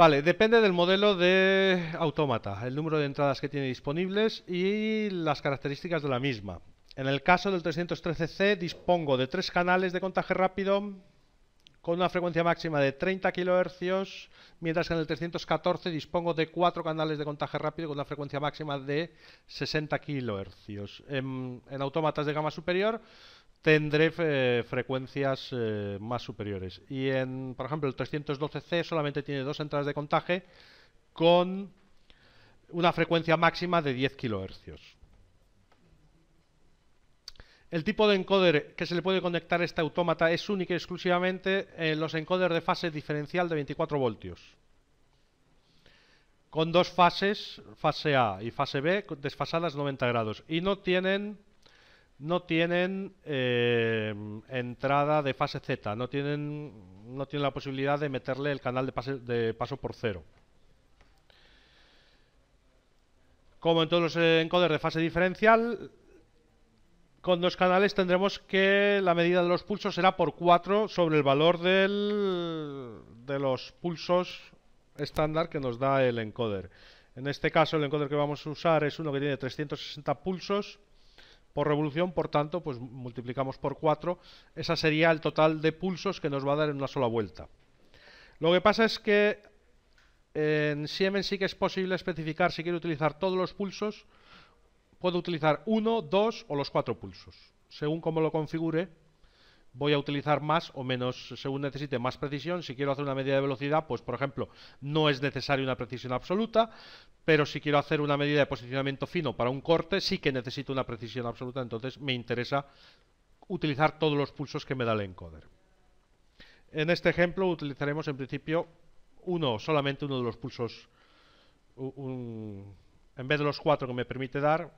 Vale, depende del modelo de autómata, el número de entradas que tiene disponibles y las características de la misma. En el caso del 313C dispongo de tres canales de contaje rápido con una frecuencia máxima de 30 kHz, mientras que en el 314 dispongo de cuatro canales de contaje rápido con una frecuencia máxima de 60 kHz. En, en autómatas de gama superior tendré eh, frecuencias eh, más superiores. Y en, por ejemplo, el 312C solamente tiene dos entradas de contaje con una frecuencia máxima de 10 kHz. El tipo de encoder que se le puede conectar a este autómata es único y exclusivamente en los encoders de fase diferencial de 24 voltios. Con dos fases, fase A y fase B, desfasadas 90 grados. Y no tienen no tienen eh, entrada de fase Z, no tienen, no la posibilidad de meterle el canal de, de paso por cero. Como en todos los encoders de fase diferencial, con dos canales tendremos que la medida de los pulsos será por 4 sobre el valor del, de los pulsos estándar que nos da el encoder. En este caso el encoder que vamos a usar es uno que tiene 360 pulsos por revolución, por tanto, pues multiplicamos por 4, esa sería el total de pulsos que nos va a dar en una sola vuelta. Lo que pasa es que eh, en Siemens sí que es posible especificar si quiero utilizar todos los pulsos, puedo utilizar uno, dos o los cuatro pulsos, según como lo configure voy a utilizar más o menos, según necesite, más precisión. Si quiero hacer una medida de velocidad, pues por ejemplo, no es necesaria una precisión absoluta, pero si quiero hacer una medida de posicionamiento fino para un corte, sí que necesito una precisión absoluta, entonces me interesa utilizar todos los pulsos que me da el encoder. En este ejemplo utilizaremos en principio uno, solamente uno de los pulsos, en vez de los cuatro que me permite dar,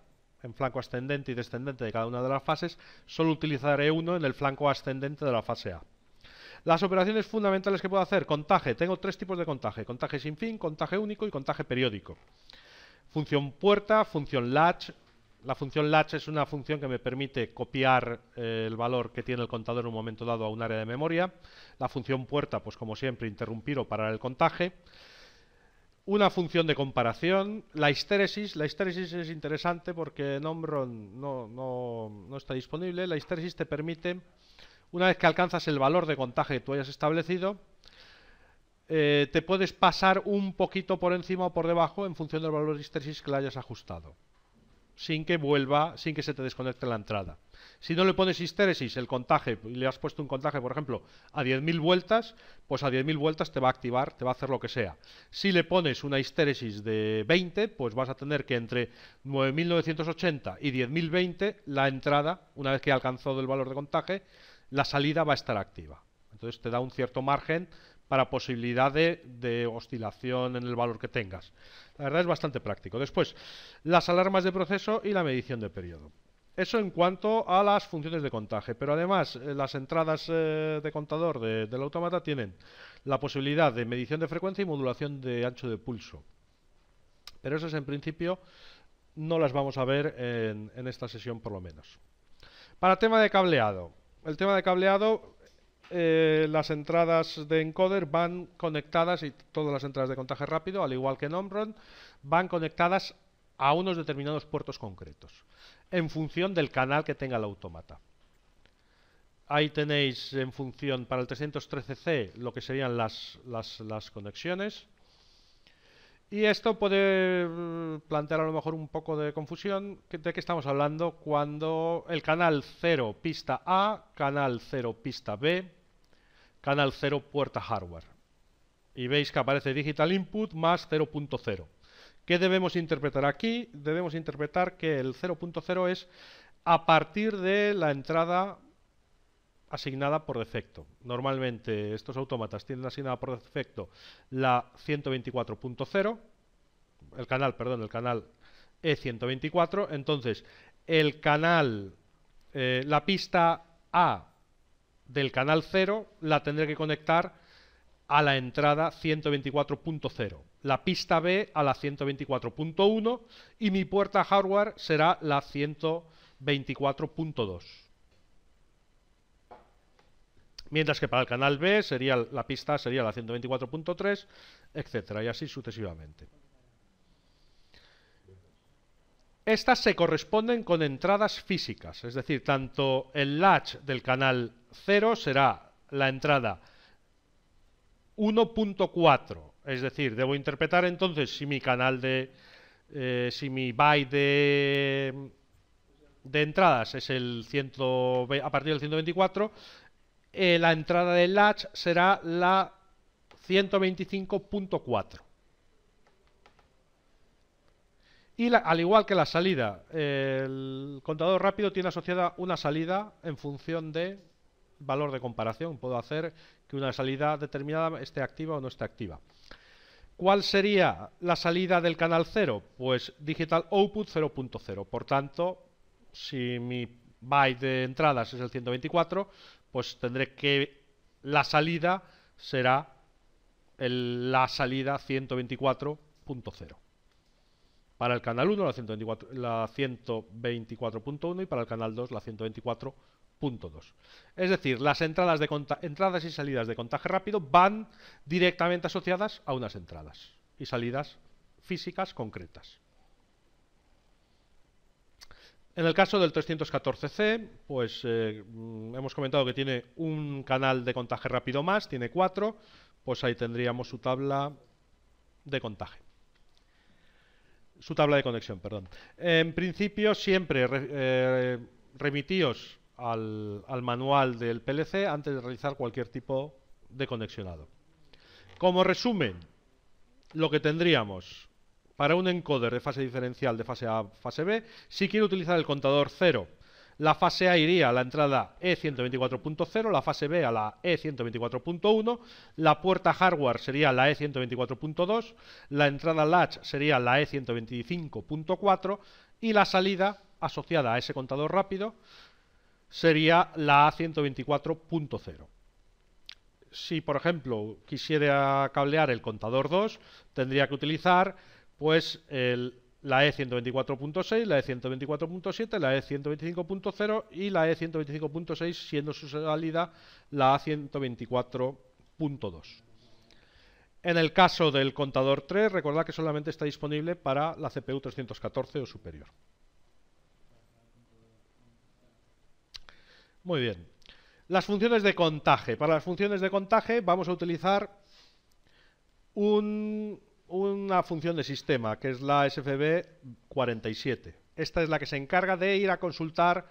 en flanco ascendente y descendente de cada una de las fases, solo utilizaré uno en el flanco ascendente de la fase A. Las operaciones fundamentales que puedo hacer, contaje, tengo tres tipos de contaje, contaje sin fin, contaje único y contaje periódico. Función puerta, función latch. La función latch es una función que me permite copiar eh, el valor que tiene el contador en un momento dado a un área de memoria. La función puerta, pues como siempre, interrumpir o parar el contaje una función de comparación. La histéresis, la histéresis es interesante porque en no, está disponible. La histéresis te permite, una vez que alcanzas el valor de contaje que tú hayas establecido, eh, te puedes pasar un poquito por encima o por debajo en función del valor de histéresis que la hayas ajustado, sin que vuelva, sin que se te desconecte la entrada. Si no le pones histéresis, el contaje, y le has puesto un contaje, por ejemplo, a 10.000 vueltas, pues a 10.000 vueltas te va a activar, te va a hacer lo que sea. Si le pones una histéresis de 20, pues vas a tener que entre 9.980 y 10.020 la entrada, una vez que ha alcanzado el valor de contaje, la salida va a estar activa. Entonces te da un cierto margen para posibilidad de, oscilación en el valor que tengas. La verdad es bastante práctico. Después, las alarmas de proceso y la medición de periodo. Eso en cuanto a las funciones de contaje, pero además eh, las entradas eh, de contador del automata tienen la posibilidad de medición de frecuencia y modulación de ancho de pulso. Pero esas en principio no las vamos a ver en, esta sesión por lo menos. Para tema de cableado, el tema de cableado eh, las entradas de encoder van conectadas y todas las entradas de contaje rápido, al igual que en Omron, van conectadas a unos determinados puertos concretos en función del canal que tenga el automata. Ahí tenéis en función para el 313C lo que serían las, conexiones. Y esto puede mm, plantear a lo mejor un poco de confusión de qué estamos hablando cuando el canal 0 pista A, canal 0 pista B, canal 0 puerta hardware. Y veis que aparece digital input más 0.0. ¿Qué debemos interpretar aquí? Debemos interpretar que el 0.0 es a partir de la entrada asignada por defecto. Normalmente estos autómatas tienen asignada por defecto la 124.0, el canal, perdón, el canal E124, entonces el canal, eh, la pista A del canal 0 la tendré que conectar a la entrada 124.0 la pista B a la 124.1 y mi puerta hardware será la 124.2. Mientras que para el canal B sería la pista sería la 124.3, etcétera, y así sucesivamente. Estas se corresponden con entradas físicas, es decir, tanto el latch del canal 0 será la entrada 1.4 es decir, debo interpretar entonces si mi canal de. Eh, si mi byte de, entradas es el a partir del 124, eh, la entrada del latch será la 125.4. Y al igual que la salida, el contador rápido tiene asociada una salida en función de valor de comparación. Puedo hacer que una salida determinada esté activa o no esté activa. ¿Cuál sería la salida del canal 0? Pues digital output 0.0. Por tanto, si mi byte de entradas es el 124, pues tendré que la salida será la salida 124.0. Para el canal 1 la 124.1 la y para el canal 2 la 124.0. Punto 2. Es decir, las entradas, de entradas y salidas de contaje rápido van directamente asociadas a unas entradas y salidas físicas concretas. En el caso del 314C, pues eh, mm, hemos comentado que tiene un canal de contaje rápido más, tiene cuatro, pues ahí tendríamos su tabla de contaje. Su tabla de conexión, perdón. En principio, siempre eh, remitíos al, manual del PLC antes de realizar cualquier tipo de conexionado. Como resumen, lo que tendríamos para un encoder de fase diferencial de fase A a fase B, si quiero utilizar el contador 0, la fase A iría a la entrada E124.0, la fase B a la E124.1, la puerta hardware sería la E124.2, la entrada latch sería la E125.4 y la salida asociada a ese contador rápido sería la A124.0. Si, por ejemplo, quisiera cablear el contador 2, tendría que utilizar pues la E124.6, la E124.7, la E125.0 y la E125.6, siendo su salida la A124.2. En el caso del contador 3, recordad que solamente está disponible para la CPU 314 o superior. Muy bien. Las funciones de contaje. Para las funciones de contaje vamos a utilizar una función de sistema, que es la SFB47. Esta es la que se encarga de ir a consultar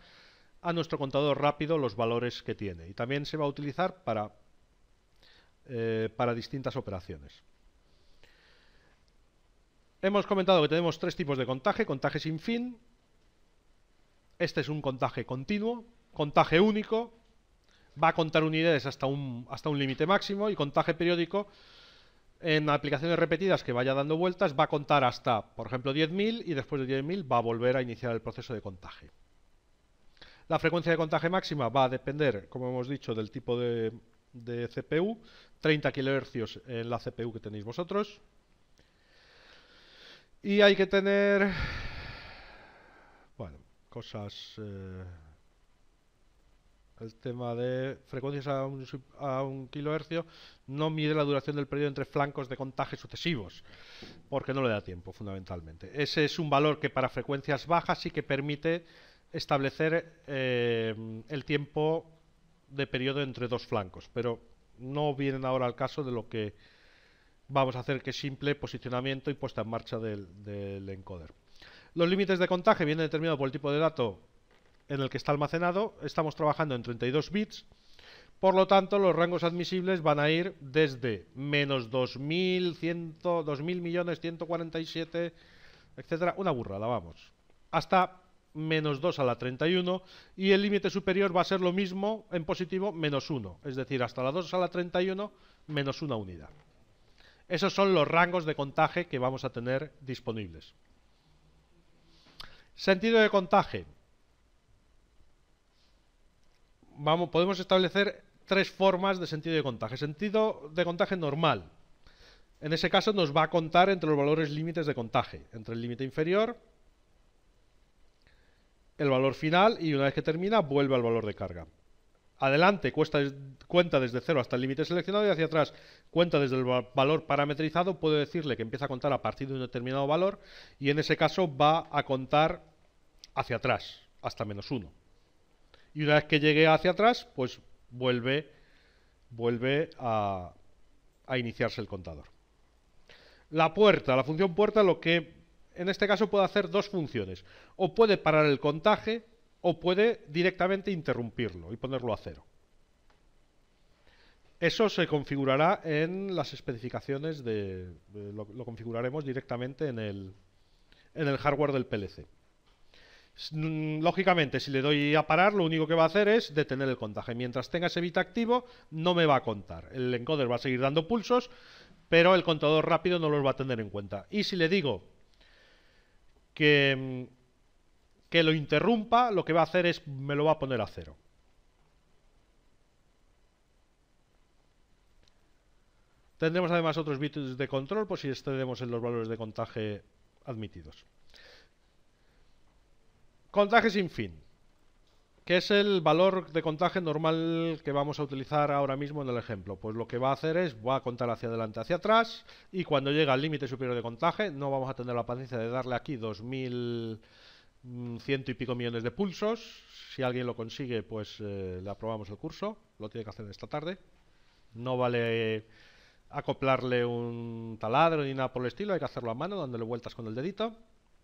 a nuestro contador rápido los valores que tiene. Y también se va a utilizar para, eh, para distintas operaciones. Hemos comentado que tenemos tres tipos de contaje. Contaje sin fin. Este es un contaje continuo, Contaje único va a contar unidades hasta un, hasta un límite máximo y contaje periódico en aplicaciones repetidas que vaya dando vueltas va a contar hasta, por ejemplo, 10.000 y después de 10.000 va a volver a iniciar el proceso de contaje. La frecuencia de contaje máxima va a depender, como hemos dicho, del tipo de, CPU, 30 kHz en la CPU que tenéis vosotros. Y hay que tener, bueno, cosas... Eh, el tema de frecuencias a un, kilohercio, no mide la duración del periodo entre flancos de contaje sucesivos, porque no le da tiempo, fundamentalmente. Ese es un valor que para frecuencias bajas sí que permite establecer eh, el tiempo de periodo entre dos flancos, pero no vienen ahora al caso de lo que vamos a hacer, que es simple posicionamiento y puesta en marcha del, del encoder. Los límites de contagio vienen determinados por el tipo de dato en el que está almacenado, estamos trabajando en 32 bits, por lo tanto los rangos admisibles van a ir desde menos 2.100, millones 147, etcétera, una burrada, vamos, hasta menos 2 a la 31 y el límite superior va a ser lo mismo en positivo, menos 1, es decir, hasta la 2 a la 31, menos una unidad. Esos son los rangos de contaje que vamos a tener disponibles. Sentido de contaje podemos establecer tres formas de sentido de contaje. Sentido de contaje normal. En ese caso nos va a contar entre los valores límites de contaje, entre el límite inferior, el valor final y una vez que termina vuelve al valor de carga. Adelante cuesta, cuenta desde cero hasta el límite seleccionado y hacia atrás cuenta desde el valor parametrizado. Puedo decirle que empieza a contar a partir de un determinado valor y en ese caso va a contar hacia atrás, hasta menos uno y una vez que llegue hacia atrás, pues vuelve, vuelve a, iniciarse el contador. La puerta, la función puerta lo que en este caso puede hacer dos funciones. O puede parar el contaje o puede directamente interrumpirlo y ponerlo a cero. Eso se configurará en las especificaciones de... lo, configuraremos directamente en el, en el hardware del PLC. Mm, lógicamente, si le doy a parar, lo único que va a hacer es detener el contaje. Mientras tenga ese bit activo, no me va a contar. El encoder va a seguir dando pulsos, pero el contador rápido no los va a tener en cuenta. Y si le digo que, mm, lo interrumpa, lo que va a hacer es me lo va a poner a cero. Tendremos además otros bits de control por si excedemos en los valores de contaje admitidos. Contaje sin fin, que es el valor de contaje normal que vamos a utilizar ahora mismo en el ejemplo. Pues lo que va a hacer es, va a contar hacia adelante, hacia atrás, y cuando llega al límite superior de contaje, no vamos a tener la paciencia de darle aquí mm, ciento y pico millones de pulsos. Si alguien lo consigue, pues eh, le aprobamos el curso, lo tiene que hacer esta tarde. No vale acoplarle un taladro ni nada por el estilo, hay que hacerlo a mano, dándole vueltas con el dedito.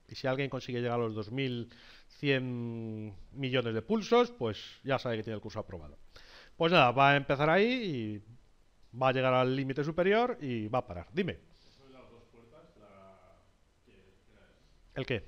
Y si alguien consigue llegar a los 2.100 millones de pulsos, pues ya sabe que tiene el curso aprobado. Pues nada, va a empezar ahí y va a llegar al límite superior y va a parar. Dime. el qué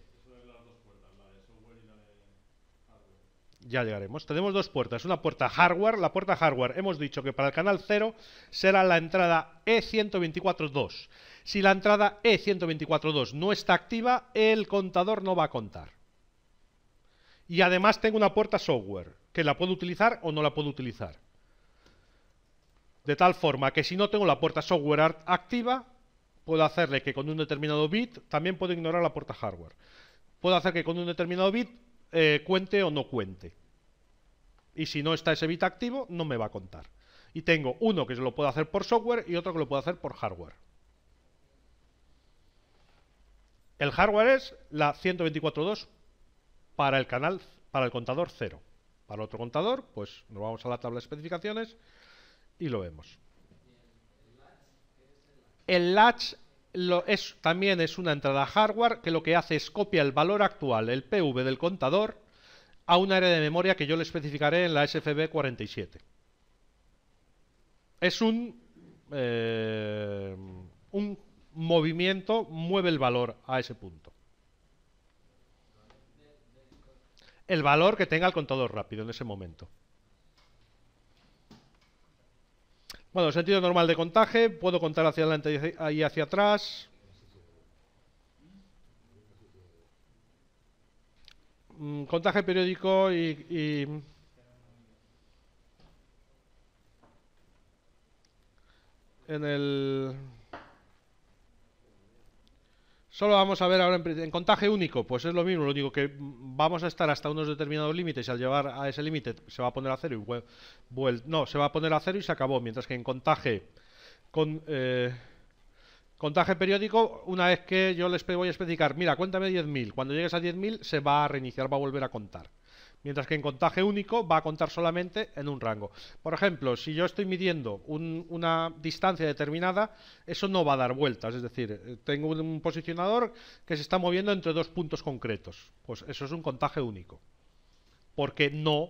Ya llegaremos. Tenemos dos puertas. Una puerta hardware. La puerta hardware hemos dicho que para el canal 0 será la entrada E124.2. Si la entrada E124.2 no está activa, el contador no va a contar. Y además tengo una puerta software, que la puedo utilizar o no la puedo utilizar. De tal forma que si no tengo la puerta software activa, puedo hacerle que con un determinado bit, también puedo ignorar la puerta hardware. Puedo hacer que con un determinado bit eh, cuente o no cuente. Y si no está ese bit activo, no me va a contar. Y tengo uno que se lo puedo hacer por software y otro que lo puedo hacer por hardware. El hardware es la 124.2 para el canal, para el contador 0. Para otro contador, pues nos vamos a la tabla de especificaciones y lo vemos. El latch también es una entrada hardware que lo que hace es copia el valor actual, el PV del contador, a un área de memoria que yo le especificaré en la SFB47. Es un, eh, un movimiento, mueve el valor a ese punto. El valor que tenga el contador rápido en ese momento. Bueno, sentido normal de contaje, puedo contar hacia adelante y hacia atrás. Mm, contaje periódico y, y... en el Solo vamos a ver ahora en, contaje único, pues es lo mismo, lo único que vamos a estar hasta unos determinados límites y al llevar a ese límite se va a poner a cero y no, se va a poner a cero y se acabó, mientras que en contaje con eh, contaje periódico, una vez que yo les voy a especificar, mira, cuéntame 10.000, cuando llegues a 10.000 se va a reiniciar, va a volver a contar. Mientras que en contaje único va a contar solamente en un rango. Por ejemplo, si yo estoy midiendo una distancia determinada, eso no va a dar vueltas. Es decir, eh, tengo un posicionador que se está moviendo entre dos puntos concretos. Pues eso es un contaje único. Porque no,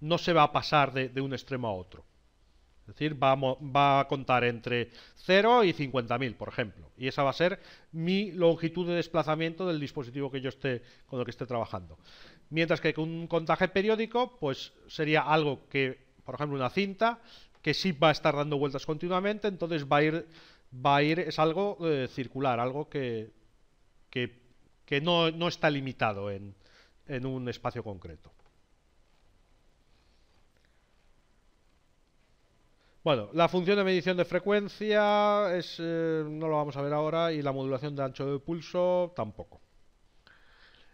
no se va a pasar de, un extremo a otro. Es decir, va a, contar entre 0 y 50.000, por ejemplo. Y esa va a ser mi longitud de desplazamiento del dispositivo que yo esté, con el que esté trabajando. Mientras que un contaje periódico, pues sería algo que, por ejemplo, una cinta, que sí va a estar dando vueltas continuamente, entonces va a ir, va a ir es algo eh, circular, algo que, no, está limitado en, un espacio concreto. Bueno, la función de medición de frecuencia es, eh, no lo vamos a ver ahora y la modulación de ancho de pulso tampoco.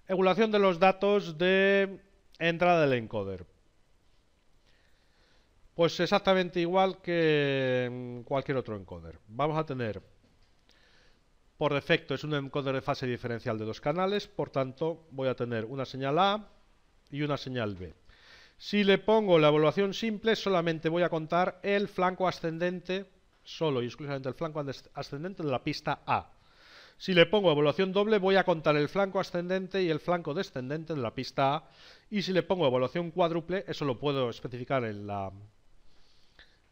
Regulación de los datos de entrada del encoder. Pues exactamente igual que cualquier otro encoder. Vamos a tener, por defecto es un encoder de fase diferencial de dos canales, por tanto voy a tener una señal A y una señal B. Si le pongo la evaluación simple, solamente voy a contar el flanco ascendente, solo y exclusivamente el flanco ascendente de la pista A. Si le pongo evaluación doble, voy a contar el flanco ascendente y el flanco descendente de la pista A. Y si le pongo evaluación cuádruple, eso lo puedo especificar en, la,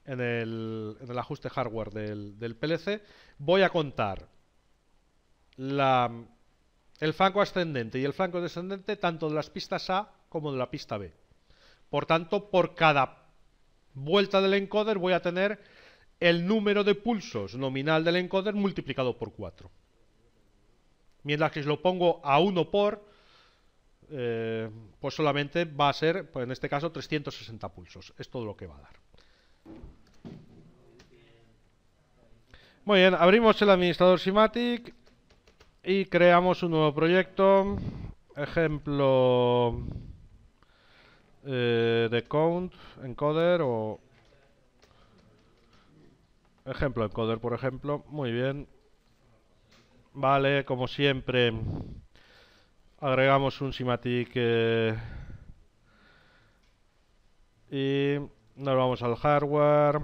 en, el, ajuste hardware del, PLC, voy a contar el flanco ascendente y el flanco descendente tanto de las pistas A como de la pista B. Por tanto, por cada vuelta del encoder voy a tener el número de pulsos nominal del encoder multiplicado por 4. Mientras que si lo pongo a 1 por, eh, pues solamente va a ser, pues en este caso, 360 pulsos. Es todo lo que va a dar. Muy bien, abrimos el administrador Simatic y creamos un nuevo proyecto. Ejemplo eh, de count, encoder o... Ejemplo encoder, por ejemplo. Muy bien. Vale, como siempre, agregamos un simatic y nos vamos al hardware.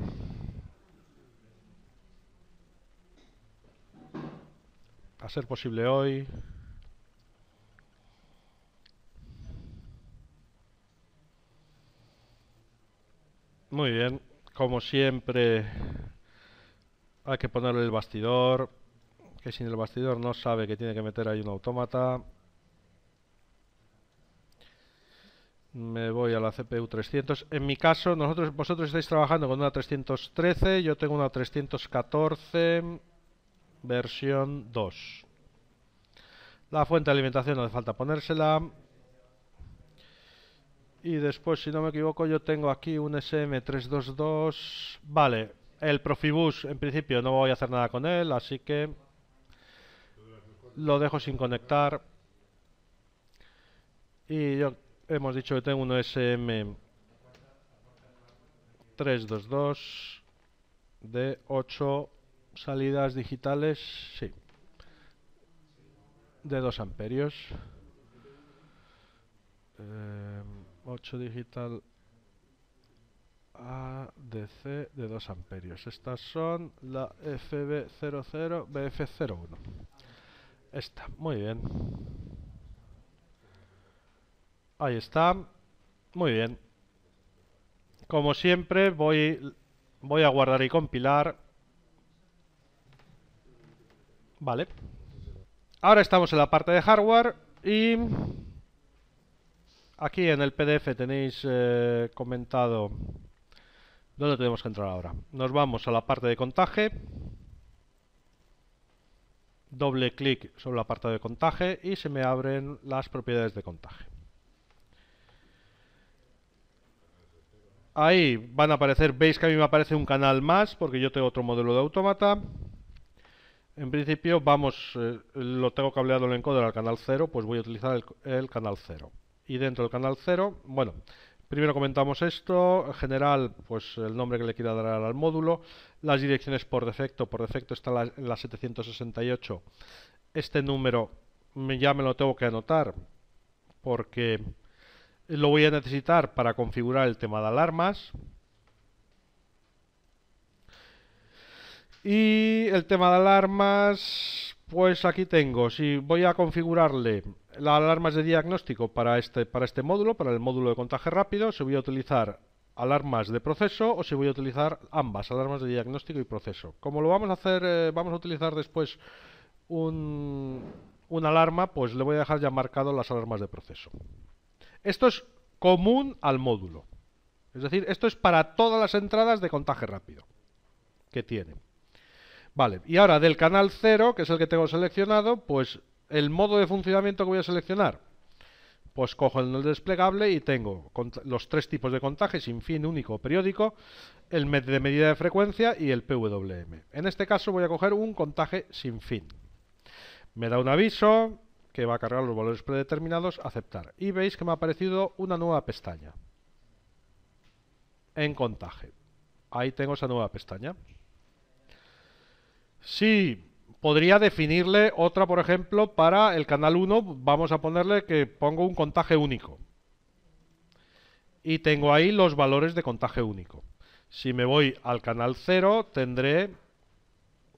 A ser posible hoy. Muy bien, como siempre hay que ponerle el bastidor que sin el bastidor no sabe que tiene que meter ahí un autómata. Me voy a la CPU 300. En mi caso, nosotros, vosotros estáis trabajando con una 313, yo tengo una 314 versión 2. La fuente de alimentación no hace falta ponérsela. Y después, si no me equivoco, yo tengo aquí un SM322. Vale, el Profibus en principio no voy a hacer nada con él, así que... Lo dejo sin conectar. Y yo hemos dicho que tengo un SM 322 de 8 salidas digitales, sí, de 2 amperios. 8 eh, digital ADC de 2 amperios. Estas son la FB00 BF01. Esta, muy bien. Ahí está. Muy bien. Como siempre, voy, voy a guardar y compilar. Vale. Ahora estamos en la parte de hardware y... Aquí en el PDF tenéis eh, comentado dónde tenemos que entrar ahora. Nos vamos a la parte de contaje doble clic sobre la parte de contaje y se me abren las propiedades de contaje. Ahí van a aparecer, veis que a mí me aparece un canal más porque yo tengo otro modelo de automata. En principio vamos, eh, lo tengo cableado el encoder al canal 0, pues voy a utilizar el, el canal 0. Y dentro del canal 0, bueno, Primero comentamos esto, en general, pues el nombre que le quiera dar al módulo, las direcciones por defecto, por defecto está la, en la 768. Este número ya me lo tengo que anotar porque lo voy a necesitar para configurar el tema de alarmas. Y el tema de alarmas, pues aquí tengo, si voy a configurarle las alarmas de diagnóstico para este, para este módulo, para el módulo de contaje rápido, si voy a utilizar alarmas de proceso o si voy a utilizar ambas, alarmas de diagnóstico y proceso. Como lo vamos a hacer, eh, vamos a utilizar después un, una alarma, pues le voy a dejar ya marcado las alarmas de proceso. Esto es común al módulo. Es decir, esto es para todas las entradas de contaje rápido que tiene. Vale, y ahora del canal 0, que es el que tengo seleccionado, pues el modo de funcionamiento que voy a seleccionar. Pues cojo el desplegable y tengo los tres tipos de contaje, sin fin, único, periódico, el de medida de frecuencia y el PWM. En este caso voy a coger un contaje sin fin. Me da un aviso que va a cargar los valores predeterminados, aceptar. Y veis que me ha aparecido una nueva pestaña. En contaje. Ahí tengo esa nueva pestaña. Si podría definirle otra, por ejemplo, para el canal 1, vamos a ponerle que pongo un contaje único. Y tengo ahí los valores de contaje único. Si me voy al canal 0, tendré...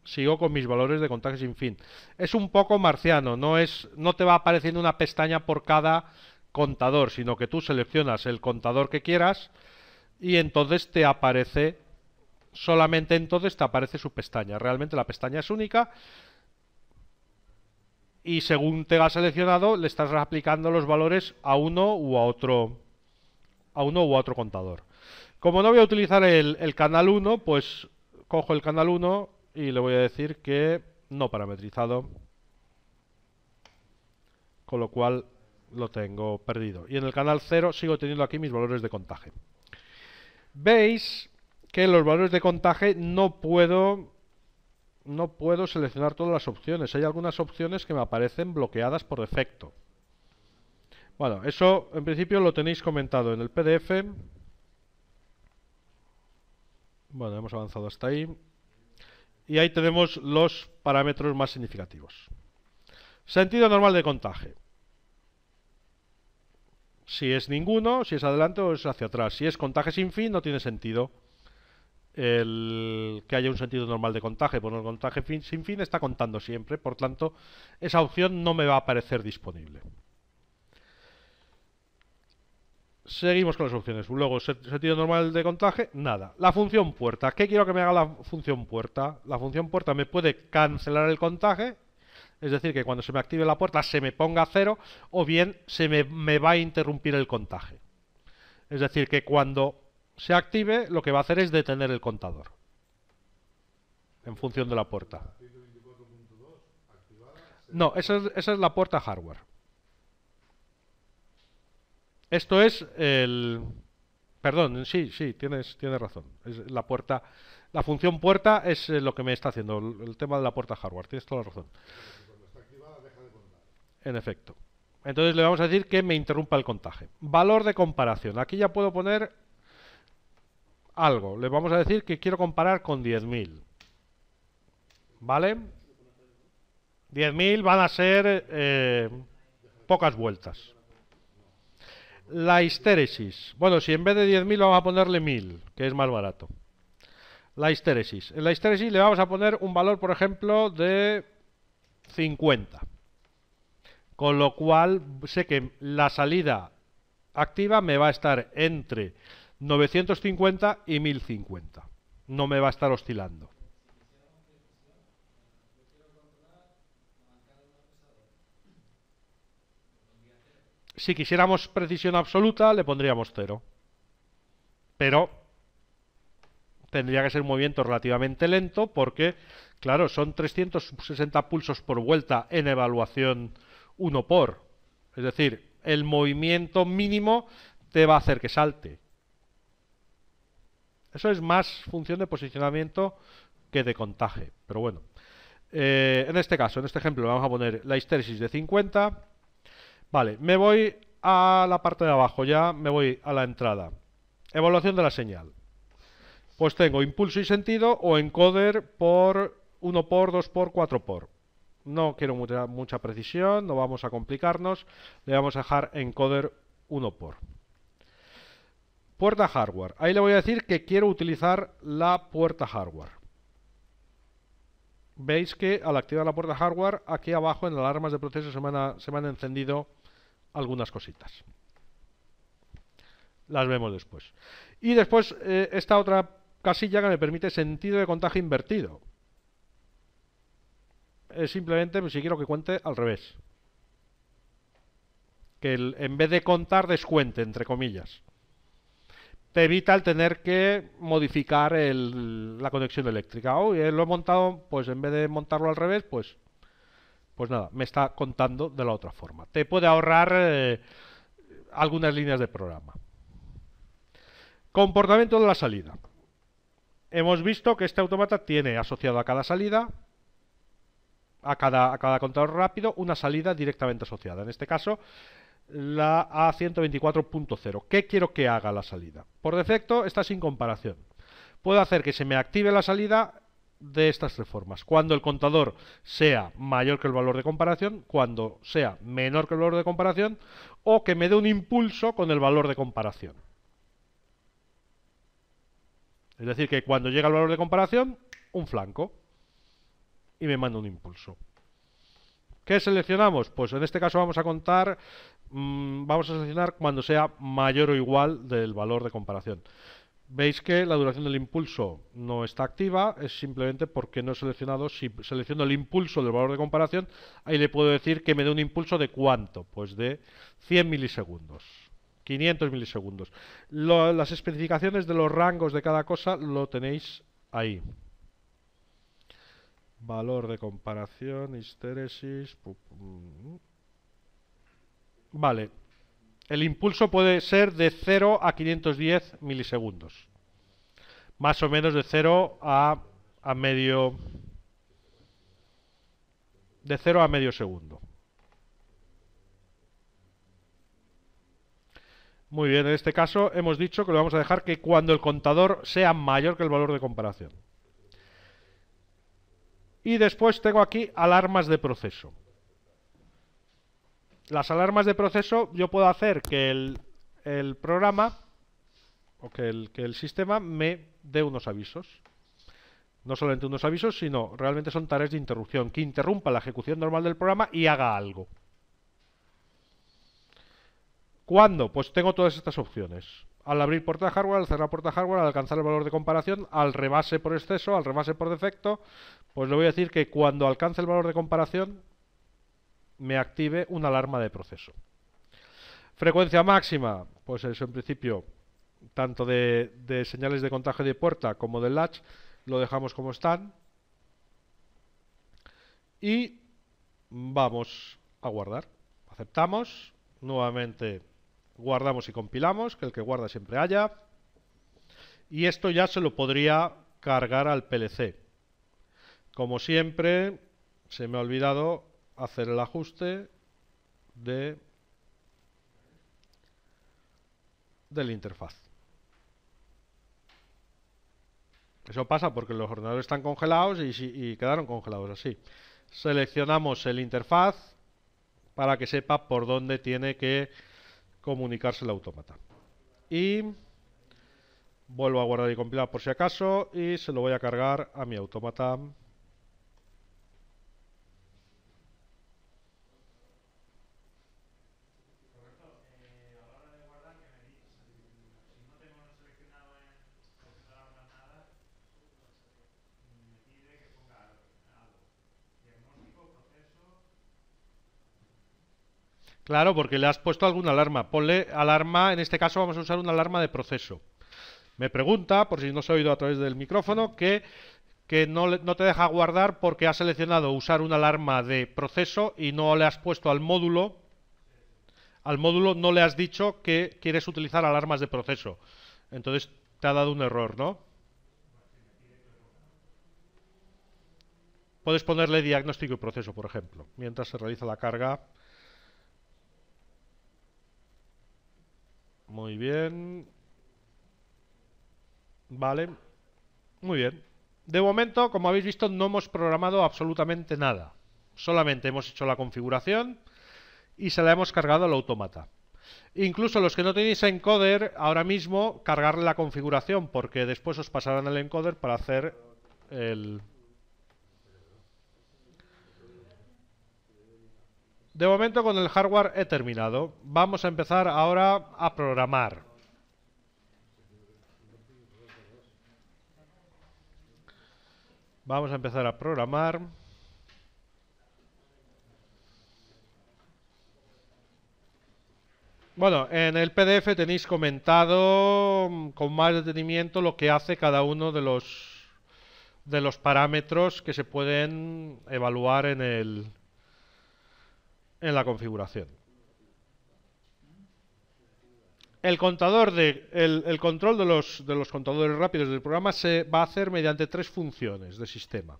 Sigo con mis valores de contaje sin fin. Es un poco marciano, no, es, no te va apareciendo una pestaña por cada contador, sino que tú seleccionas el contador que quieras y entonces te aparece solamente entonces te aparece su pestaña. Realmente la pestaña es única y según te ha seleccionado le estás aplicando los valores a uno u a otro a uno u otro contador. Como no voy a utilizar el, el canal 1, pues cojo el canal 1 y le voy a decir que no parametrizado, con lo cual lo tengo perdido. Y en el canal 0 sigo teniendo aquí mis valores de contaje. Veis que los valores de contaje no puedo no puedo seleccionar todas las opciones. Hay algunas opciones que me aparecen bloqueadas por defecto. Bueno, eso en principio lo tenéis comentado en el PDF. Bueno, hemos avanzado hasta ahí. Y ahí tenemos los parámetros más significativos. Sentido normal de contaje. Si es ninguno, si es adelante o es hacia atrás. Si es contaje sin fin, no tiene sentido el que haya un sentido normal de contaje por pues el contaje sin fin está contando siempre, por tanto, esa opción no me va a aparecer disponible. Seguimos con las opciones. Luego, sentido normal de contaje, nada. La función puerta. ¿Qué quiero que me haga la función puerta? La función puerta me puede cancelar el contaje, es decir, que cuando se me active la puerta se me ponga a cero, o bien se me, me va a interrumpir el contaje. Es decir, que cuando se active, lo que va a hacer es detener el contador en función de la puerta. No, esa es, la puerta hardware. Esto es el... Perdón, sí, sí, tienes, razón. Es la puerta... La función puerta es eh, lo que me está haciendo, el tema de la puerta hardware. Tienes toda la razón. En efecto. Entonces le vamos a decir que me interrumpa el contaje. Valor de comparación. Aquí ya puedo poner algo. Le vamos a decir que quiero comparar con 10.000. ¿Vale? 10.000 van a ser eh, pocas vueltas. La histéresis. Bueno, si en vez de 10.000 vamos a ponerle 1.000, que es más barato. La histéresis. En la histéresis le vamos a poner un valor, por ejemplo, de 50. Con lo cual sé que la salida activa me va a estar entre 950 y 1050. No me va a estar oscilando. Si quisiéramos precisión absoluta, le pondríamos cero, Pero tendría que ser un movimiento relativamente lento porque, claro, son 360 pulsos por vuelta en evaluación 1 por. Es decir, el movimiento mínimo te va a hacer que salte. Eso es más función de posicionamiento que de contaje, pero bueno. Eh, en este caso, en este ejemplo, vamos a poner la histéresis de 50. Vale, me voy a la parte de abajo ya, me voy a la entrada. Evaluación de la señal. Pues tengo impulso y sentido o encoder por 1 por, 2 por, 4 por. No quiero mucha, mucha precisión, no vamos a complicarnos, le vamos a dejar encoder 1 por. Puerta hardware. Ahí le voy a decir que quiero utilizar la puerta hardware. Veis que al activar la puerta hardware, aquí abajo en las alarmas de proceso se me han, encendido algunas cositas. Las vemos después. Y después eh, esta otra casilla que me permite sentido de contagio invertido. Es simplemente pues, si quiero que cuente al revés. Que en vez de contar, descuente, entre comillas te evita el tener que modificar la conexión eléctrica. Hoy oh, lo he montado, pues en vez de montarlo al revés, pues, pues nada, me está contando de la otra forma. Te puede ahorrar eh, algunas líneas de programa. Comportamiento de la salida. Hemos visto que este automata tiene asociado a cada salida, a cada, a cada contador rápido, una salida directamente asociada. En este caso, la A124.0. ¿Qué quiero que haga la salida? Por defecto está sin comparación. Puedo hacer que se me active la salida de estas tres formas. Cuando el contador sea mayor que el valor de comparación, cuando sea menor que el valor de comparación, o que me dé un impulso con el valor de comparación. Es decir, que cuando llega el valor de comparación, un flanco y me manda un impulso. ¿Qué seleccionamos? Pues en este caso vamos a contar, mm, vamos a seleccionar cuando sea mayor o igual del valor de comparación. Veis que la duración del impulso no está activa, es simplemente porque no he seleccionado, si selecciono el impulso del valor de comparación, ahí le puedo decir que me dé un impulso de cuánto, pues de 100 milisegundos. 500 milisegundos. las especificaciones de los rangos de cada cosa lo tenéis ahí. Valor de comparación, histéresis. Mm, mm. Vale. El impulso puede ser de 0 a 510 milisegundos. Más o menos de 0 a, a medio. De 0 a medio segundo. Muy bien, en este caso hemos dicho que lo vamos a dejar que cuando el contador sea mayor que el valor de comparación. Y después tengo aquí alarmas de proceso. Las alarmas de proceso yo puedo hacer que el, programa o que el, que el sistema me dé unos avisos. No solamente unos avisos, sino realmente son tareas de interrupción, que interrumpa la ejecución normal del programa y haga algo. ¿Cuándo? Pues tengo todas estas opciones al abrir puerta de hardware, al cerrar puerta de hardware, al alcanzar el valor de comparación, al rebase por exceso, al rebase por defecto, pues le voy a decir que cuando alcance el valor de comparación me active una alarma de proceso. Frecuencia máxima, pues eso en principio, tanto de, señales de contagio de puerta como del latch, lo dejamos como están. Y vamos a guardar. Aceptamos. Nuevamente guardamos y compilamos, que el que guarda siempre haya. Y esto ya se lo podría cargar al PLC. Como siempre, se me ha olvidado hacer el ajuste de, de la interfaz. Eso pasa porque los ordenadores están congelados y, y quedaron congelados así. Seleccionamos el interfaz para que sepa por dónde tiene que comunicarse el autómata. Y vuelvo a guardar y compilar por si acaso y se lo voy a cargar a mi autómata Claro, porque le has puesto alguna alarma. Ponle alarma, en este caso vamos a usar una alarma de proceso. Me pregunta, por si no se ha oído a través del micrófono, que, que no, no, te deja guardar porque ha seleccionado usar una alarma de proceso y no le has puesto al módulo, al módulo no le has dicho que quieres utilizar alarmas de proceso. Entonces te ha dado un error, ¿no? Puedes ponerle diagnóstico y proceso, por ejemplo, mientras se realiza la carga Muy bien. Vale. Muy bien. De momento, como habéis visto, no hemos programado absolutamente nada. Solamente hemos hecho la configuración y se la hemos cargado al automata. Incluso los que no tenéis encoder, ahora mismo cargarle la configuración, porque después os pasarán el encoder para hacer el, De momento con el hardware he terminado. Vamos a empezar ahora a programar. Vamos a empezar a programar. Bueno, en el PDF tenéis comentado mm, con más detenimiento lo que hace cada uno de los de los parámetros que se pueden evaluar en el, en la configuración. El contador de el, control de los, contadores rápidos del programa se va a hacer mediante tres funciones de sistema.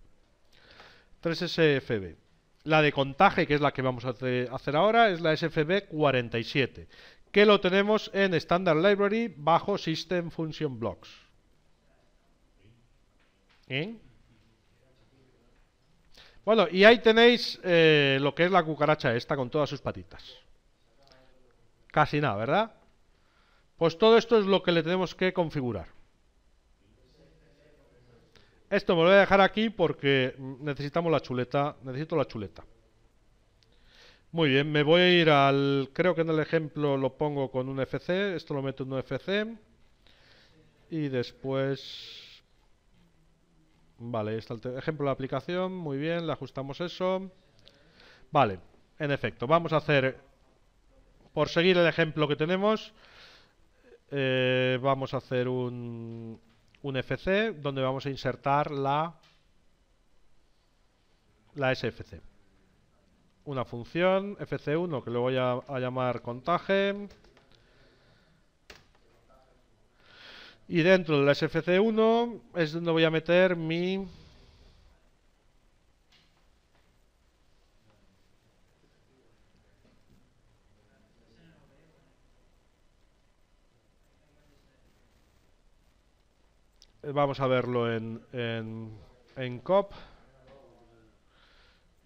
3SFB. La de contaje, que es la que vamos a hacer ahora, es la SFB 47, que lo tenemos en Standard Library bajo System Function Blocks. ¿Eh? Bueno, y ahí tenéis eh, lo que es la cucaracha esta con todas sus patitas. Casi nada, ¿verdad? Pues todo esto es lo que le tenemos que configurar. Esto me lo voy a dejar aquí porque necesitamos la chuleta, necesito la chuleta. Muy bien, me voy a ir al... Creo que en el ejemplo lo pongo con un FC, esto lo meto en un FC. Y después Vale, está el ejemplo de aplicación, muy bien, le ajustamos eso. Vale, en efecto, vamos a hacer, por seguir el ejemplo que tenemos, eh, vamos a hacer un, un FC donde vamos a insertar la, la SFC. Una función, FC1, que le voy a, a llamar contaje. Y dentro del SFC1 es donde voy a meter mi... Eh, vamos a verlo en, en, COP.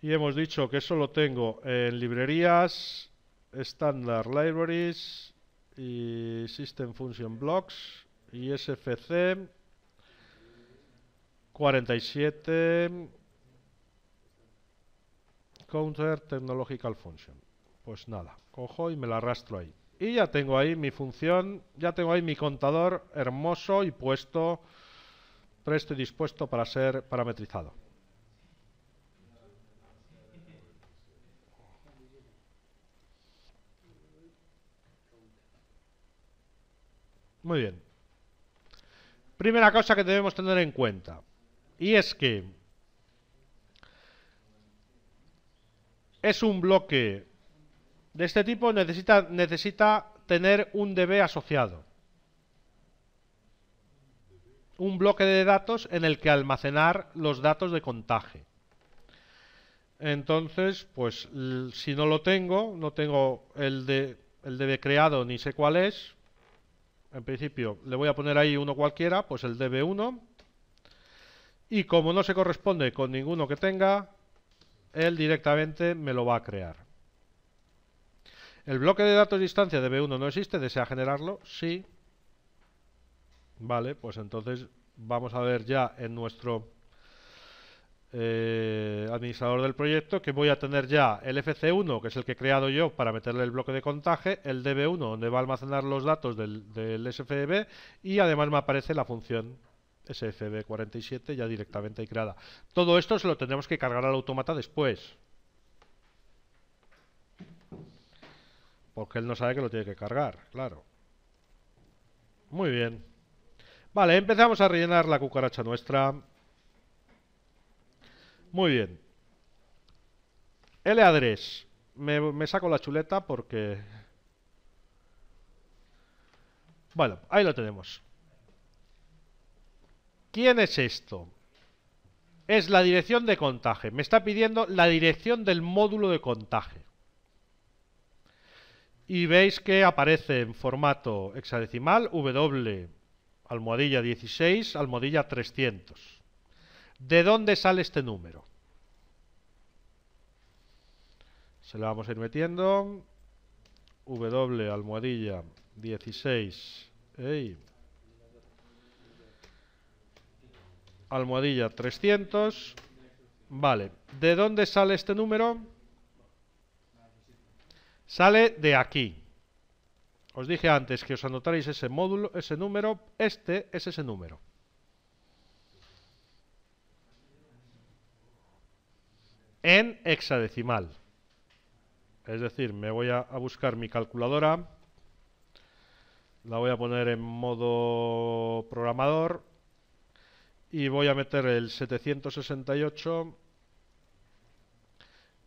Y hemos dicho que eso lo tengo en librerías, Standard Libraries y System Function Blocks. ISFC 47 Counter Technological Function. Pues nada, cojo y me la arrastro ahí. Y ya tengo ahí mi función, ya tengo ahí mi contador hermoso y puesto, presto y dispuesto para ser parametrizado. Muy bien. Primera cosa que debemos tener en cuenta. Y es que es un bloque de este tipo, necesita, necesita tener un DB asociado. Un bloque de datos en el que almacenar los datos de contaje. Entonces, pues si no lo tengo, no tengo el, de, el DB creado ni sé cuál es, en principio le voy a poner ahí uno cualquiera, pues el DB1. Y como no se corresponde con ninguno que tenga, él directamente me lo va a crear. El bloque de datos de distancia db 1 no existe, ¿desea generarlo? Sí. Vale, pues entonces vamos a ver ya en nuestro eh, administrador del proyecto, que voy a tener ya el FC1, que es el que he creado yo para meterle el bloque de contaje, el DB1, donde va a almacenar los datos del, del SFB, y además me aparece la función SFB47 ya directamente ahí creada. Todo esto se lo tendremos que cargar al automata después. Porque él no sabe que lo tiene que cargar, claro. Muy bien. Vale, empezamos a rellenar la cucaracha nuestra. Muy bien. LADRES, Me, saco la chuleta porque... Bueno, ahí lo tenemos. ¿Quién es esto? Es la dirección de contaje. Me está pidiendo la dirección del módulo de contaje. Y veis que aparece en formato hexadecimal W, almohadilla 16, almohadilla 300. ¿De dónde sale este número? Se lo vamos a ir metiendo. W almohadilla 16. Almohadilla 300. Vale. ¿De dónde sale este número? Sale de aquí. Os dije antes que os anotaréis ese módulo, ese número. Este es ese número. en hexadecimal. Es decir, me voy a, buscar mi calculadora, la voy a poner en modo programador y voy a meter el 768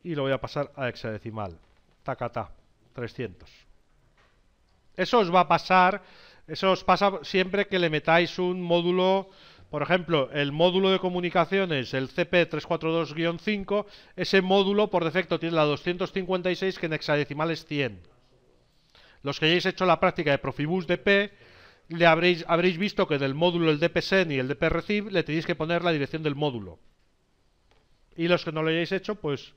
y lo voy a pasar a hexadecimal. tacata 300. Eso os va a pasar, eso os pasa siempre que le metáis un módulo por ejemplo, el módulo de comunicaciones, el CP342-5, ese módulo por defecto tiene la 256 que en hexadecimal es 100. Los que hayáis hecho la práctica de Profibus DP, le habréis, habréis visto que del módulo el DPSEN y el recibe le tenéis que poner la dirección del módulo. Y los que no lo hayáis hecho, pues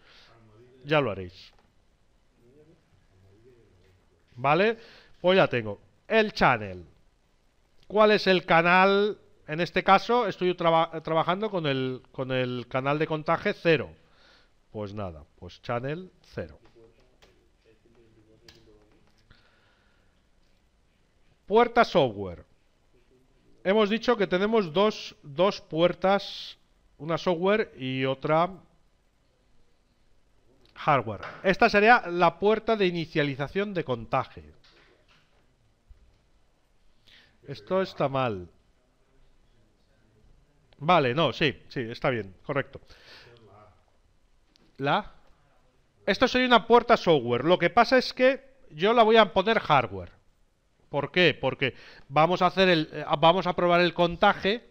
ya lo haréis. ¿Vale? Pues ya tengo. El channel. ¿Cuál es el canal en este caso estoy trabajando con el, con el canal de contaje cero Pues nada, pues channel cero Puerta software. Hemos dicho que tenemos dos, dos puertas, una software y otra hardware. Esta sería la puerta de inicialización de contaje. Esto está mal. Vale, no, sí, sí, está bien, correcto. ¿La? Esto sería una puerta software. Lo que pasa es que yo la voy a poner hardware. ¿Por qué? Porque vamos a hacer el, eh, vamos a probar el contaje.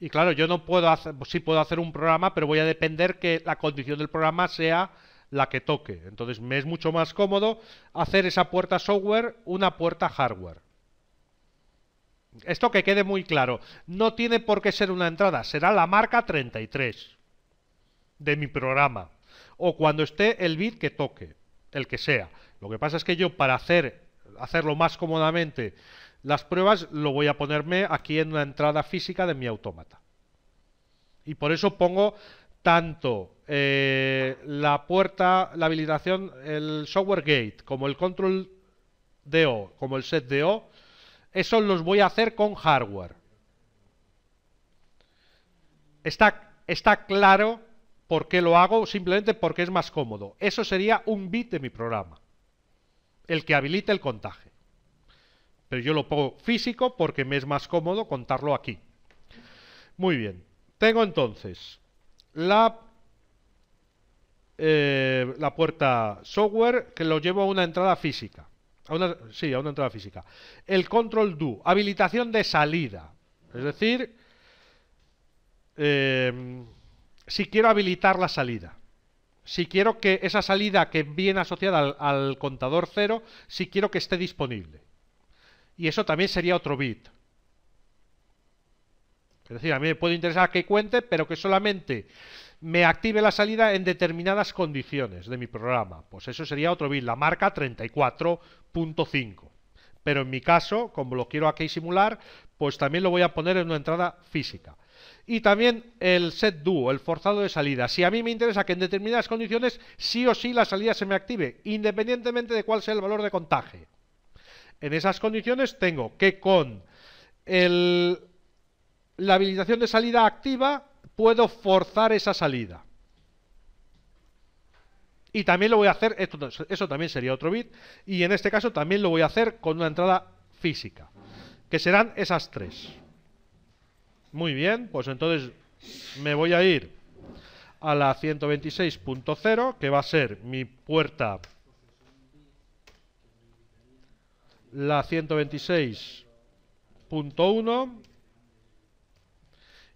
Y claro, yo no puedo hacer, pues sí puedo hacer un programa, pero voy a depender que la condición del programa sea la que toque. Entonces me es mucho más cómodo hacer esa puerta software una puerta hardware. Esto que quede muy claro, no tiene por qué ser una entrada, será la marca 33 de mi programa o cuando esté el bit que toque, el que sea. Lo que pasa es que yo para hacer hacerlo más cómodamente las pruebas lo voy a ponerme aquí en una entrada física de mi autómata. Y por eso pongo tanto eh, la puerta, la habilitación, el software gate, como el control DO, como el set DO, eso los voy a hacer con hardware. Está, claro por qué lo hago, simplemente porque es más cómodo. Eso sería un bit de mi programa, el que habilite el contaje. Pero yo lo pongo físico porque me es más cómodo contarlo aquí. Muy bien. Tengo entonces la, eh, la puerta software que lo llevo a una entrada física sí, a una entrada física. El control do, habilitación de salida. Es decir, eh, si quiero habilitar la salida. Si quiero que esa salida que viene asociada al, al contador cero, si quiero que esté disponible. Y eso también sería otro bit. Es decir, a mí me puede interesar que cuente, pero que solamente me active la salida en determinadas condiciones de mi programa. Pues eso sería otro bit, la marca 34.5. Pero en mi caso, como lo quiero aquí simular, pues también lo voy a poner en una entrada física. Y también el set duo, el forzado de salida. Si a mí me interesa que en determinadas condiciones sí o sí la salida se me active, independientemente de cuál sea el valor de contaje. En esas condiciones tengo que con la habilitación de salida activa puedo forzar esa salida. Y también lo voy a hacer, eso también sería otro bit, y en este caso también lo voy a hacer con una entrada física, que serán esas tres. Muy bien, pues entonces me voy a ir a la 126.0, que va a ser mi puerta, la 126.1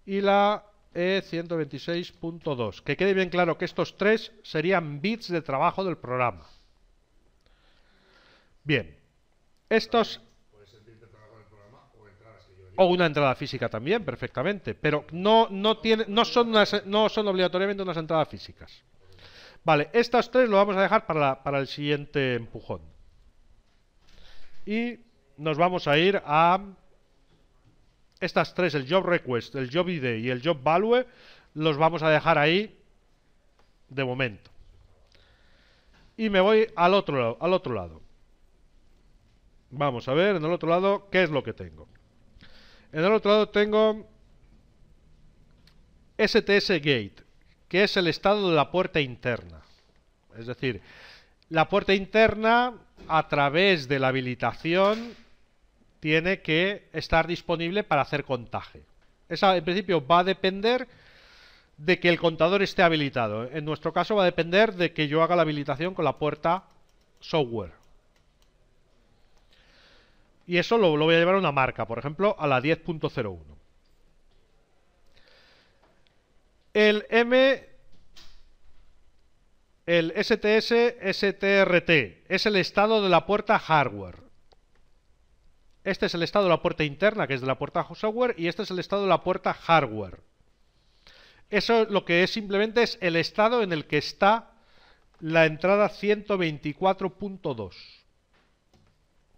y la e126.2. Que quede bien claro que estos tres serían bits de trabajo del programa. Bien. Estos... O una entrada física también, perfectamente. Pero no, no, tiene, no, son, no son obligatoriamente unas entradas físicas. Vale, estas tres lo vamos a dejar para el siguiente empujón. Y nos vamos a ir a estas tres, el job request, el job ID y el job value, los vamos a dejar ahí de momento. Y me voy al otro, al otro lado. Vamos a ver, en el otro lado, ¿qué es lo que tengo? En el otro lado tengo STS Gate, que es el estado de la puerta interna. Es decir, la puerta interna, a través de la habilitación, tiene que estar disponible para hacer contaje. Esa, en principio, va a depender de que el contador esté habilitado. En nuestro caso va a depender de que yo haga la habilitación con la puerta software. Y eso lo, lo voy a llevar a una marca, por ejemplo, a la 10.01. El M, el STS STRT, es el estado de la puerta hardware. Este es el estado de la puerta interna, que es de la puerta software, y este es el estado de la puerta hardware. Eso lo que es simplemente es el estado en el que está la entrada 124.2.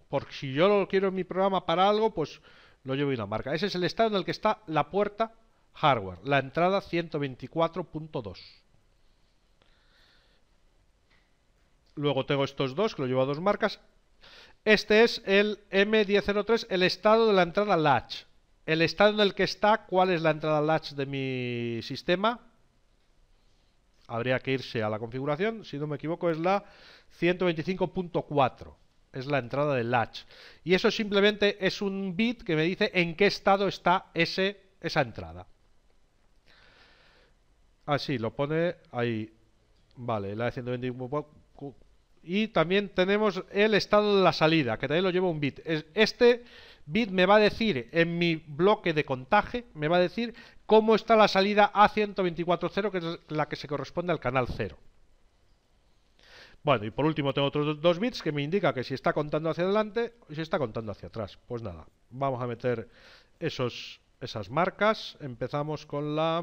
Porque si yo lo quiero en mi programa para algo, pues lo llevo y una marca. Ese es el estado en el que está la puerta hardware, la entrada 124.2. Luego tengo estos dos, que lo llevo a dos marcas, este es el M1003, el estado de la entrada latch. El estado en el que está, cuál es la entrada latch de mi sistema. Habría que irse a la configuración, si no me equivoco es la 125.4. Es la entrada del latch. Y eso simplemente es un bit que me dice en qué estado está ese, esa entrada. Así, lo pone ahí. Vale, la de 125.4. Y también tenemos el estado de la salida, que también lo lleva un bit. Este bit me va a decir en mi bloque de contaje, me va a decir cómo está la salida A1240, que es la que se corresponde al canal 0. Bueno, y por último tengo otros dos bits que me indica que si está contando hacia adelante y si está contando hacia atrás. Pues nada, vamos a meter esos, esas marcas. Empezamos con la...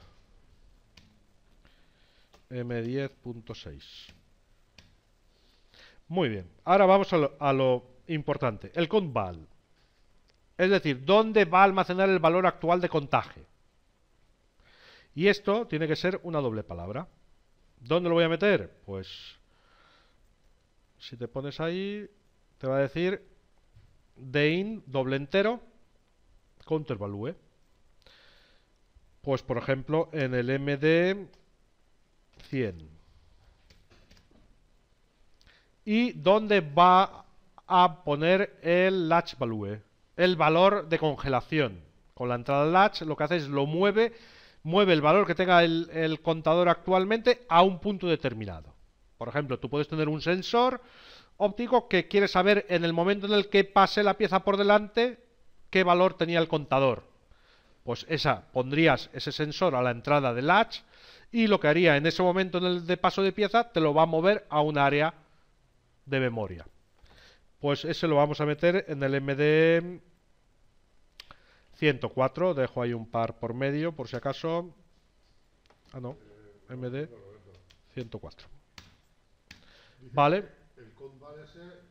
M10.6. Muy bien, ahora vamos a lo, importante, el countVal. Es decir, ¿dónde va a almacenar el valor actual de contaje? Y esto tiene que ser una doble palabra. ¿Dónde lo voy a meter? Pues si te pones ahí, te va a decir in, doble entero countervalue. Pues por ejemplo, en el MD 100. ¿Y dónde va a poner el latch value? El valor de congelación. Con la entrada latch lo que hace es lo mueve, mueve el valor que tenga el, el contador actualmente a un punto determinado. Por ejemplo, tú puedes tener un sensor óptico que quiere saber en el momento en el que pase la pieza por delante qué valor tenía el contador. Pues esa pondrías ese sensor a la entrada del latch y lo que haría en ese momento en el de paso de pieza te lo va a mover a un área de memoria. Pues ese lo vamos a meter en el MD 104, dejo ahí un par por medio por si acaso. Ah, no, MD 104. ¿Vale? El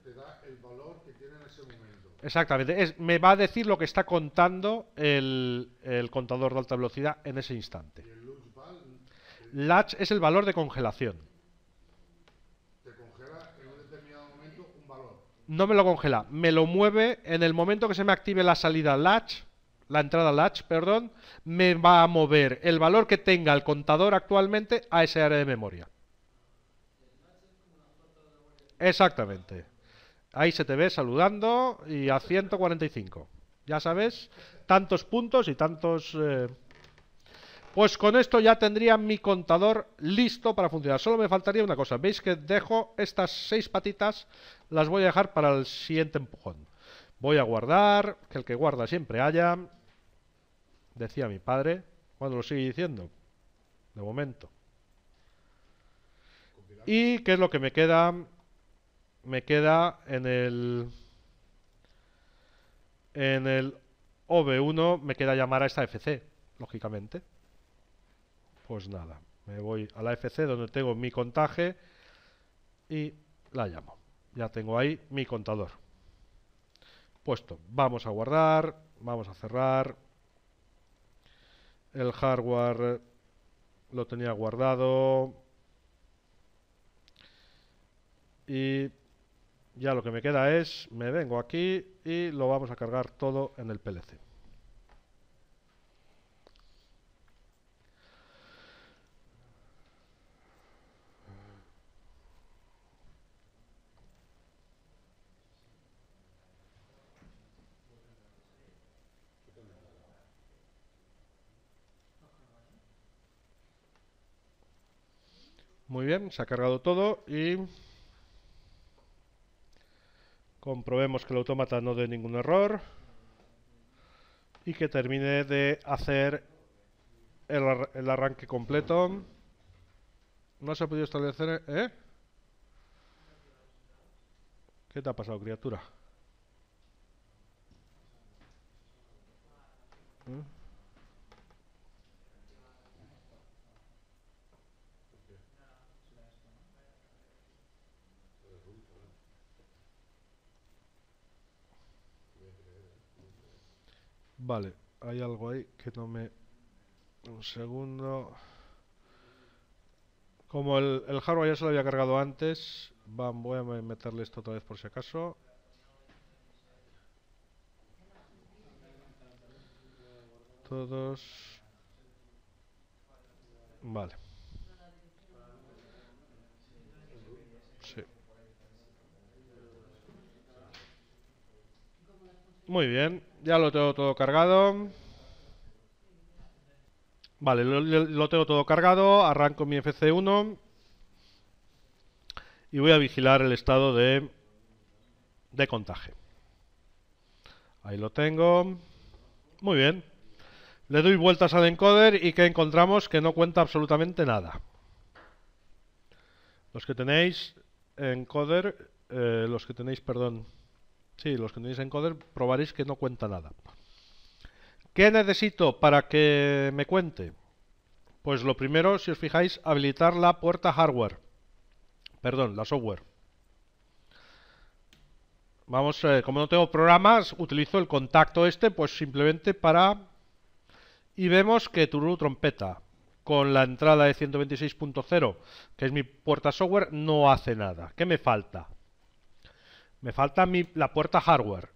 te da el valor que tiene en ese momento. Exactamente, me va a decir lo que está contando el, el contador de alta velocidad en ese instante. Latch es el valor de congelación. Te congela en un determinado momento un valor. No me lo congela, me lo mueve en el momento que se me active la salida Latch, la entrada Latch, perdón, me va a mover el valor que tenga el contador actualmente a ese área de memoria. Exactamente. Ahí se te ve saludando y a 145. Ya sabes, tantos puntos y tantos... Eh, pues con esto ya tendría mi contador listo para funcionar. Solo me faltaría una cosa. Veis que dejo estas seis patitas, las voy a dejar para el siguiente empujón. Voy a guardar, que el que guarda siempre haya. Decía mi padre. cuando lo sigue diciendo. De momento. ¿Y qué es lo que me queda? Me queda en el... En el ob 1 me queda llamar a esta FC, lógicamente. Pues nada, me voy a la FC donde tengo mi contaje y la llamo. Ya tengo ahí mi contador. Puesto, vamos a guardar, vamos a cerrar. El hardware lo tenía guardado. Y ya lo que me queda es, me vengo aquí y lo vamos a cargar todo en el PLC. Muy bien, se ha cargado todo y comprobemos que el autómata no dé ningún error y que termine de hacer el, el arranque completo. No se ha podido establecer... ¿Eh? ¿Qué te ha pasado, criatura? ¿Eh? Vale, hay algo ahí que no me... Un segundo... Como el, hardware ya se lo había cargado antes, van, voy a meterle esto otra vez por si acaso. Todos... Vale. Muy bien, ya lo tengo todo cargado. Vale, lo, tengo todo cargado, arranco mi FC1 y voy a vigilar el estado de, de contaje. Ahí lo tengo. Muy bien. Le doy vueltas al encoder y que encontramos que no cuenta absolutamente nada. Los que tenéis encoder, eh, los que tenéis, perdón, Sí, los que tenéis encoder probaréis que no cuenta nada. ¿Qué necesito para que me cuente? Pues lo primero, si os fijáis, habilitar la puerta hardware. Perdón, la software. Vamos, eh, como no tengo programas, utilizo el contacto este, pues simplemente para... Y vemos que Tururu Trompeta, con la entrada de 126.0, que es mi puerta software, no hace nada. ¿Qué me falta? Me falta la puerta hardware.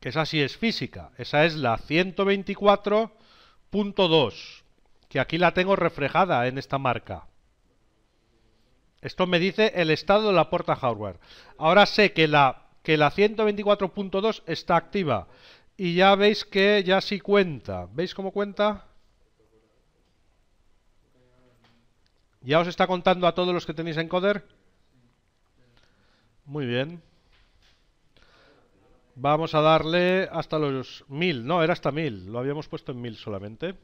Que esa sí es física. Esa es la 124.2. Que aquí la tengo reflejada en esta marca. Esto me dice el estado de la puerta hardware. Ahora sé que la, que la 124.2 está activa. Y ya veis que ya sí cuenta. ¿Veis cómo cuenta? ¿Ya os está contando a todos los que tenéis encoder? Muy bien. Vamos a darle hasta los mil, No, era hasta mil, Lo habíamos puesto en mil solamente.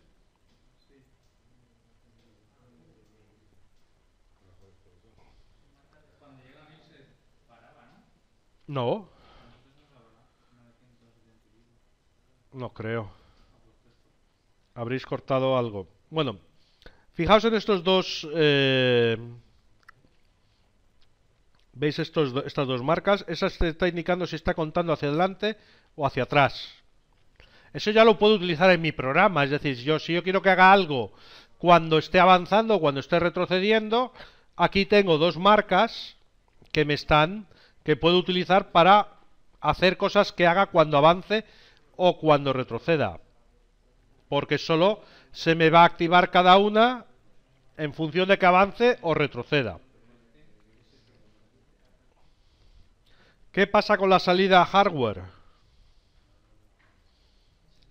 No. No creo. Habréis cortado algo. Bueno, fijaos en estos dos... Eh, ¿Veis estas dos marcas? Esa está indicando si está contando hacia adelante o hacia atrás. Eso ya lo puedo utilizar en mi programa, es decir, yo, si yo quiero que haga algo cuando esté avanzando o cuando esté retrocediendo, aquí tengo dos marcas que me están, que puedo utilizar para hacer cosas que haga cuando avance o cuando retroceda. Porque solo se me va a activar cada una en función de que avance o retroceda. ¿Qué pasa con la salida hardware?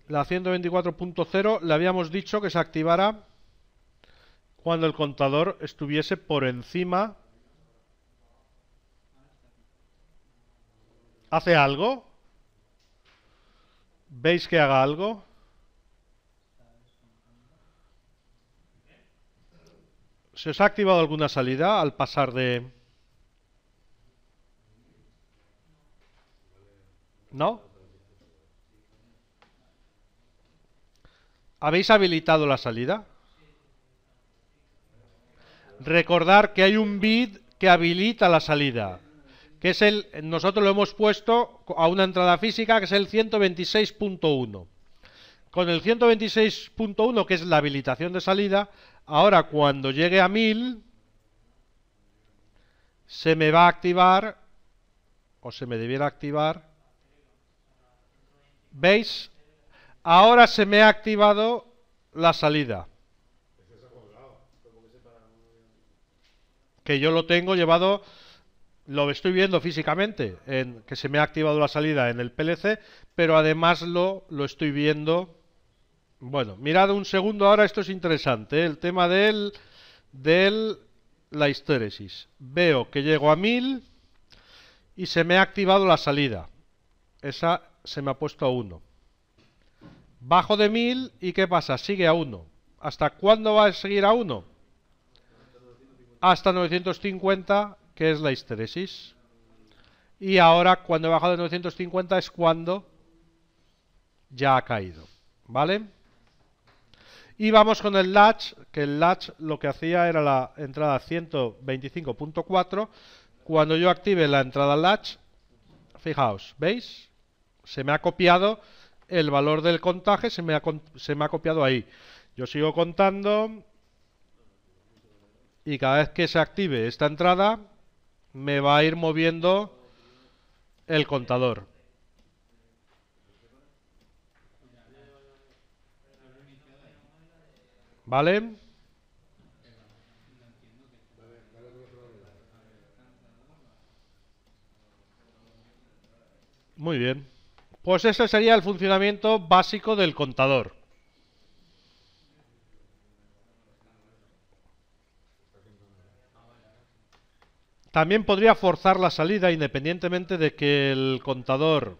La 124.0 le habíamos dicho que se activara cuando el contador estuviese por encima. ¿Hace algo? ¿Veis que haga algo? ¿Se os ha activado alguna salida al pasar de ¿No? ¿Habéis habilitado la salida? Recordar que hay un bid que habilita la salida, que es el, nosotros lo hemos puesto a una entrada física, que es el 126.1. Con el 126.1, que es la habilitación de salida, ahora cuando llegue a 1000, se me va a activar, o se me debiera activar, ¿Veis? Ahora se me ha activado la salida. Que yo lo tengo llevado, lo estoy viendo físicamente, en, que se me ha activado la salida en el PLC, pero además lo, lo estoy viendo... Bueno, mirad un segundo ahora, esto es interesante, ¿eh? el tema del, del la histéresis. Veo que llego a 1000 y se me ha activado la salida. Esa se me ha puesto a 1. Bajo de 1000 y ¿qué pasa? Sigue a 1. ¿Hasta cuándo va a seguir a 1? Hasta 950, que es la histeresis. Y ahora, cuando he bajado de 950 es cuando ya ha caído. ¿Vale? Y vamos con el latch, que el latch lo que hacía era la entrada 125.4. Cuando yo active la entrada latch, fijaos, ¿veis? se me ha copiado el valor del contaje, se me ha, se me ha copiado ahí. Yo sigo contando y cada vez que se active esta entrada me va a ir moviendo el contador. ¿Vale? Muy bien. Pues ese sería el funcionamiento básico del contador. También podría forzar la salida independientemente de que el contador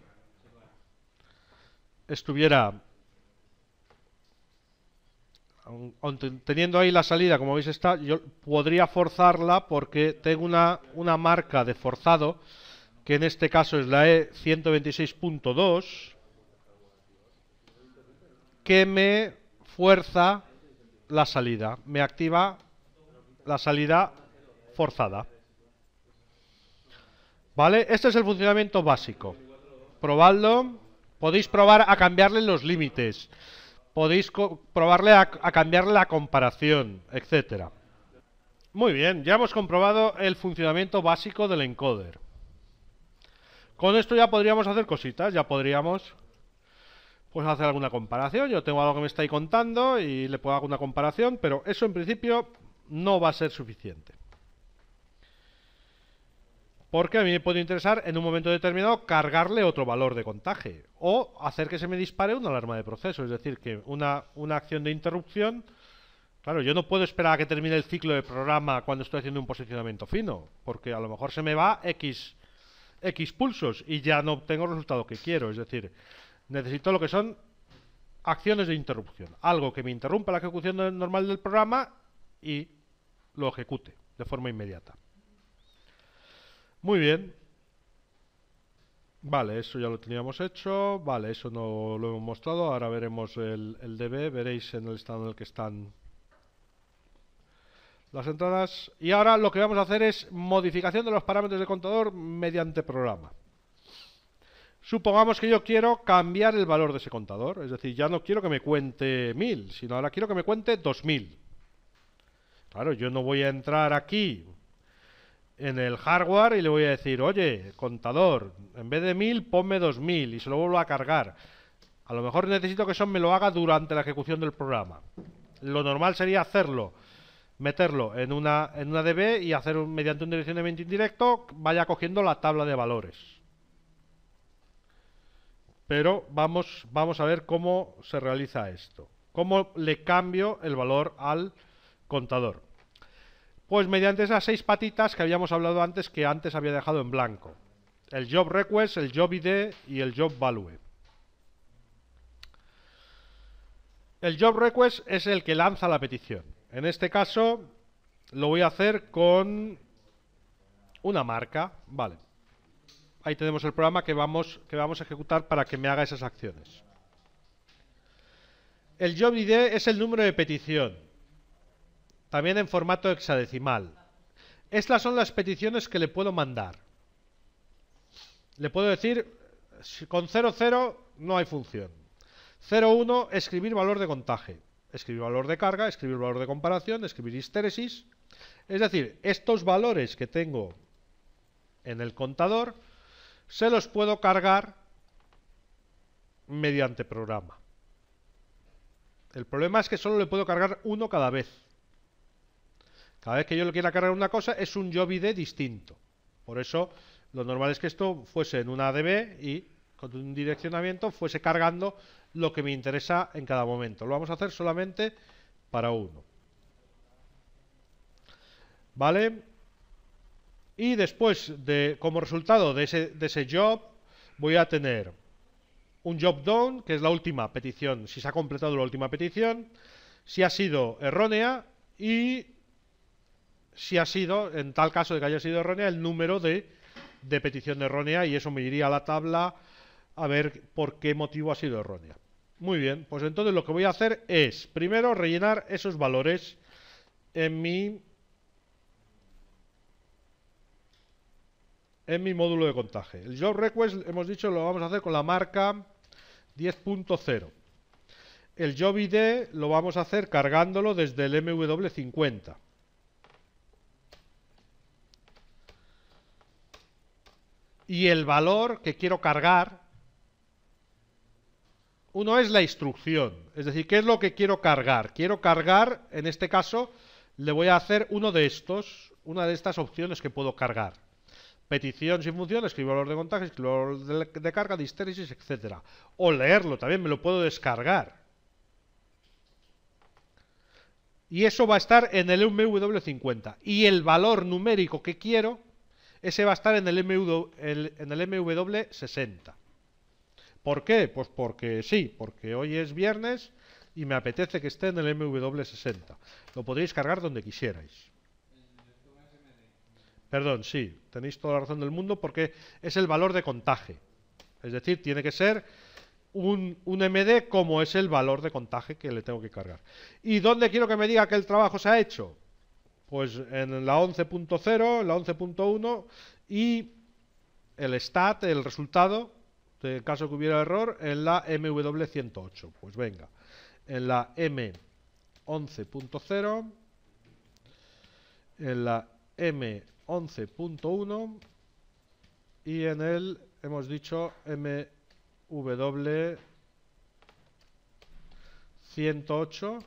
estuviera teniendo ahí la salida, como veis está, yo podría forzarla porque tengo una, una marca de forzado que en este caso es la E126.2, que me fuerza la salida, me activa la salida forzada. ¿Vale? Este es el funcionamiento básico. Probadlo. Podéis probar a cambiarle los límites. Podéis probarle a, cambiarle la comparación, etcétera. Muy bien, ya hemos comprobado el funcionamiento básico del encoder. Con esto ya podríamos hacer cositas, ya podríamos pues hacer alguna comparación. Yo tengo algo que me estáis contando y le puedo hacer una comparación, pero eso en principio no va a ser suficiente. Porque a mí me puede interesar en un momento determinado cargarle otro valor de contaje o hacer que se me dispare una alarma de proceso. Es decir, que una, una acción de interrupción... Claro, yo no puedo esperar a que termine el ciclo de programa cuando estoy haciendo un posicionamiento fino, porque a lo mejor se me va X X pulsos y ya no obtengo el resultado que quiero. Es decir, necesito lo que son acciones de interrupción. Algo que me interrumpa la ejecución normal del programa y lo ejecute de forma inmediata. Muy bien. Vale, eso ya lo teníamos hecho. Vale, eso no lo hemos mostrado. Ahora veremos el, el DB. Veréis en el estado en el que están las entradas. Y ahora lo que vamos a hacer es modificación de los parámetros del contador mediante programa. Supongamos que yo quiero cambiar el valor de ese contador, es decir, ya no quiero que me cuente 1000, sino ahora quiero que me cuente 2000. Claro, yo no voy a entrar aquí en el hardware y le voy a decir, oye, contador, en vez de 1000 ponme 2000 y se lo vuelvo a cargar. A lo mejor necesito que eso me lo haga durante la ejecución del programa. Lo normal sería hacerlo meterlo en una, en una DB y hacer mediante un direccionamiento indirecto vaya cogiendo la tabla de valores. Pero vamos, vamos a ver cómo se realiza esto. ¿Cómo le cambio el valor al contador? Pues mediante esas seis patitas que habíamos hablado antes, que antes había dejado en blanco. El job request, el job ID y el job value. El job request es el que lanza la petición. En este caso lo voy a hacer con una marca, vale. Ahí tenemos el programa que vamos, que vamos a ejecutar para que me haga esas acciones. El job ID es el número de petición, también en formato hexadecimal. Estas son las peticiones que le puedo mandar. Le puedo decir, con 00 no hay función. 01, escribir valor de contaje escribir valor de carga, escribir valor de comparación, escribir histéresis. Es decir, estos valores que tengo en el contador se los puedo cargar mediante programa. El problema es que solo le puedo cargar uno cada vez. Cada vez que yo le quiera cargar una cosa es un job ID distinto. Por eso lo normal es que esto fuese en una ADB y con un direccionamiento fuese cargando lo que me interesa en cada momento. Lo vamos a hacer solamente para uno. ¿Vale? Y después, de, como resultado de ese, de ese job, voy a tener un job done, que es la última petición, si se ha completado la última petición, si ha sido errónea y si ha sido, en tal caso de que haya sido errónea, el número de, de petición errónea y eso me iría a la tabla a ver por qué motivo ha sido errónea. Muy bien, pues entonces lo que voy a hacer es, primero, rellenar esos valores en mi... En mi módulo de contaje. El job request, hemos dicho, lo vamos a hacer con la marca 10.0. El job ID lo vamos a hacer cargándolo desde el MW50. Y el valor que quiero cargar uno es la instrucción, es decir, ¿qué es lo que quiero cargar? Quiero cargar, en este caso, le voy a hacer uno de estos, una de estas opciones que puedo cargar. Petición sin función, escribo valor de contagio, escribo valor de carga, de histéresis, etc. O leerlo, también me lo puedo descargar. Y eso va a estar en el MW50. Y el valor numérico que quiero, ese va a estar en el, en el MW60. ¿Por qué? Pues porque sí, porque hoy es viernes y me apetece que esté en el MW60. Lo podéis cargar donde quisierais. Perdón, sí, tenéis toda la razón del mundo porque es el valor de contaje. Es decir, tiene que ser un, un, MD como es el valor de contaje que le tengo que cargar. ¿Y dónde quiero que me diga que el trabajo se ha hecho? Pues en la 11.0, la 11.1 y el stat, el resultado, este, en caso que hubiera error, en la MW108. Pues venga, en la M11.0, en la M11.1 y en el, hemos dicho, MW108.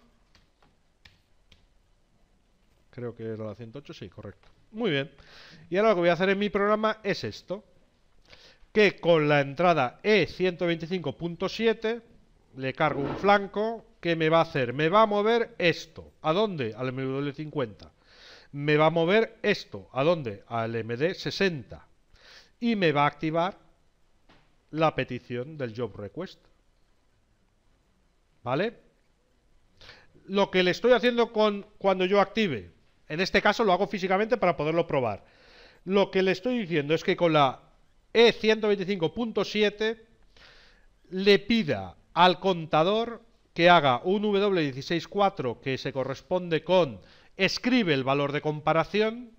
Creo que era la 108, sí, correcto. Muy bien. Y ahora lo que voy a hacer en mi programa es esto que con la entrada E125.7 le cargo un flanco que me va a hacer, me va a mover esto, ¿a dónde? Al MW50. Me va a mover esto, ¿a dónde? Al MD60. Y me va a activar la petición del job request. ¿Vale? Lo que le estoy haciendo con cuando yo active, en este caso lo hago físicamente para poderlo probar. Lo que le estoy diciendo es que con la e125.7 le pida al contador que haga un W164 que se corresponde con escribe el valor de comparación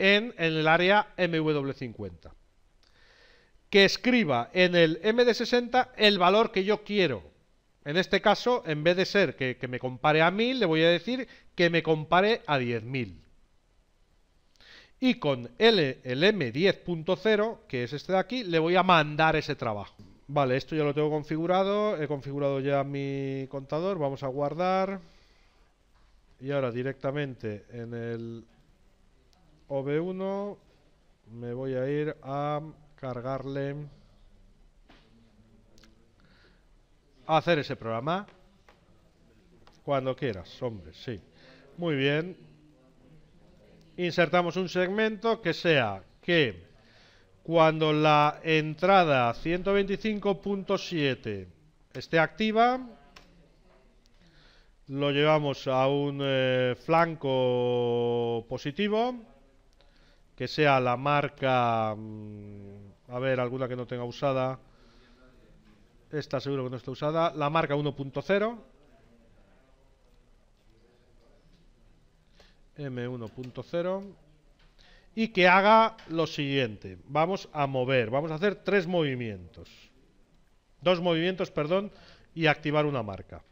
en, el área MW50. Que escriba en el MD60 el valor que yo quiero. En este caso, en vez de ser que me compare a 1000, le voy a decir que me compare a 10.000 y con L, M10.0, que es este de aquí, le voy a mandar ese trabajo. Vale, esto ya lo tengo configurado, he configurado ya mi contador, vamos a guardar. Y ahora directamente en el OB1 me voy a ir a cargarle a hacer ese programa cuando quieras, hombre, sí. Muy bien, insertamos un segmento que sea que cuando la entrada 125.7 esté activa, lo llevamos a un eh, flanco positivo, que sea la marca, mm, a ver, alguna que no tenga usada, esta seguro que no está usada, la marca 1.0, M1.0 y que haga lo siguiente. Vamos a mover, vamos a hacer tres movimientos. Dos movimientos, perdón, y activar una marca.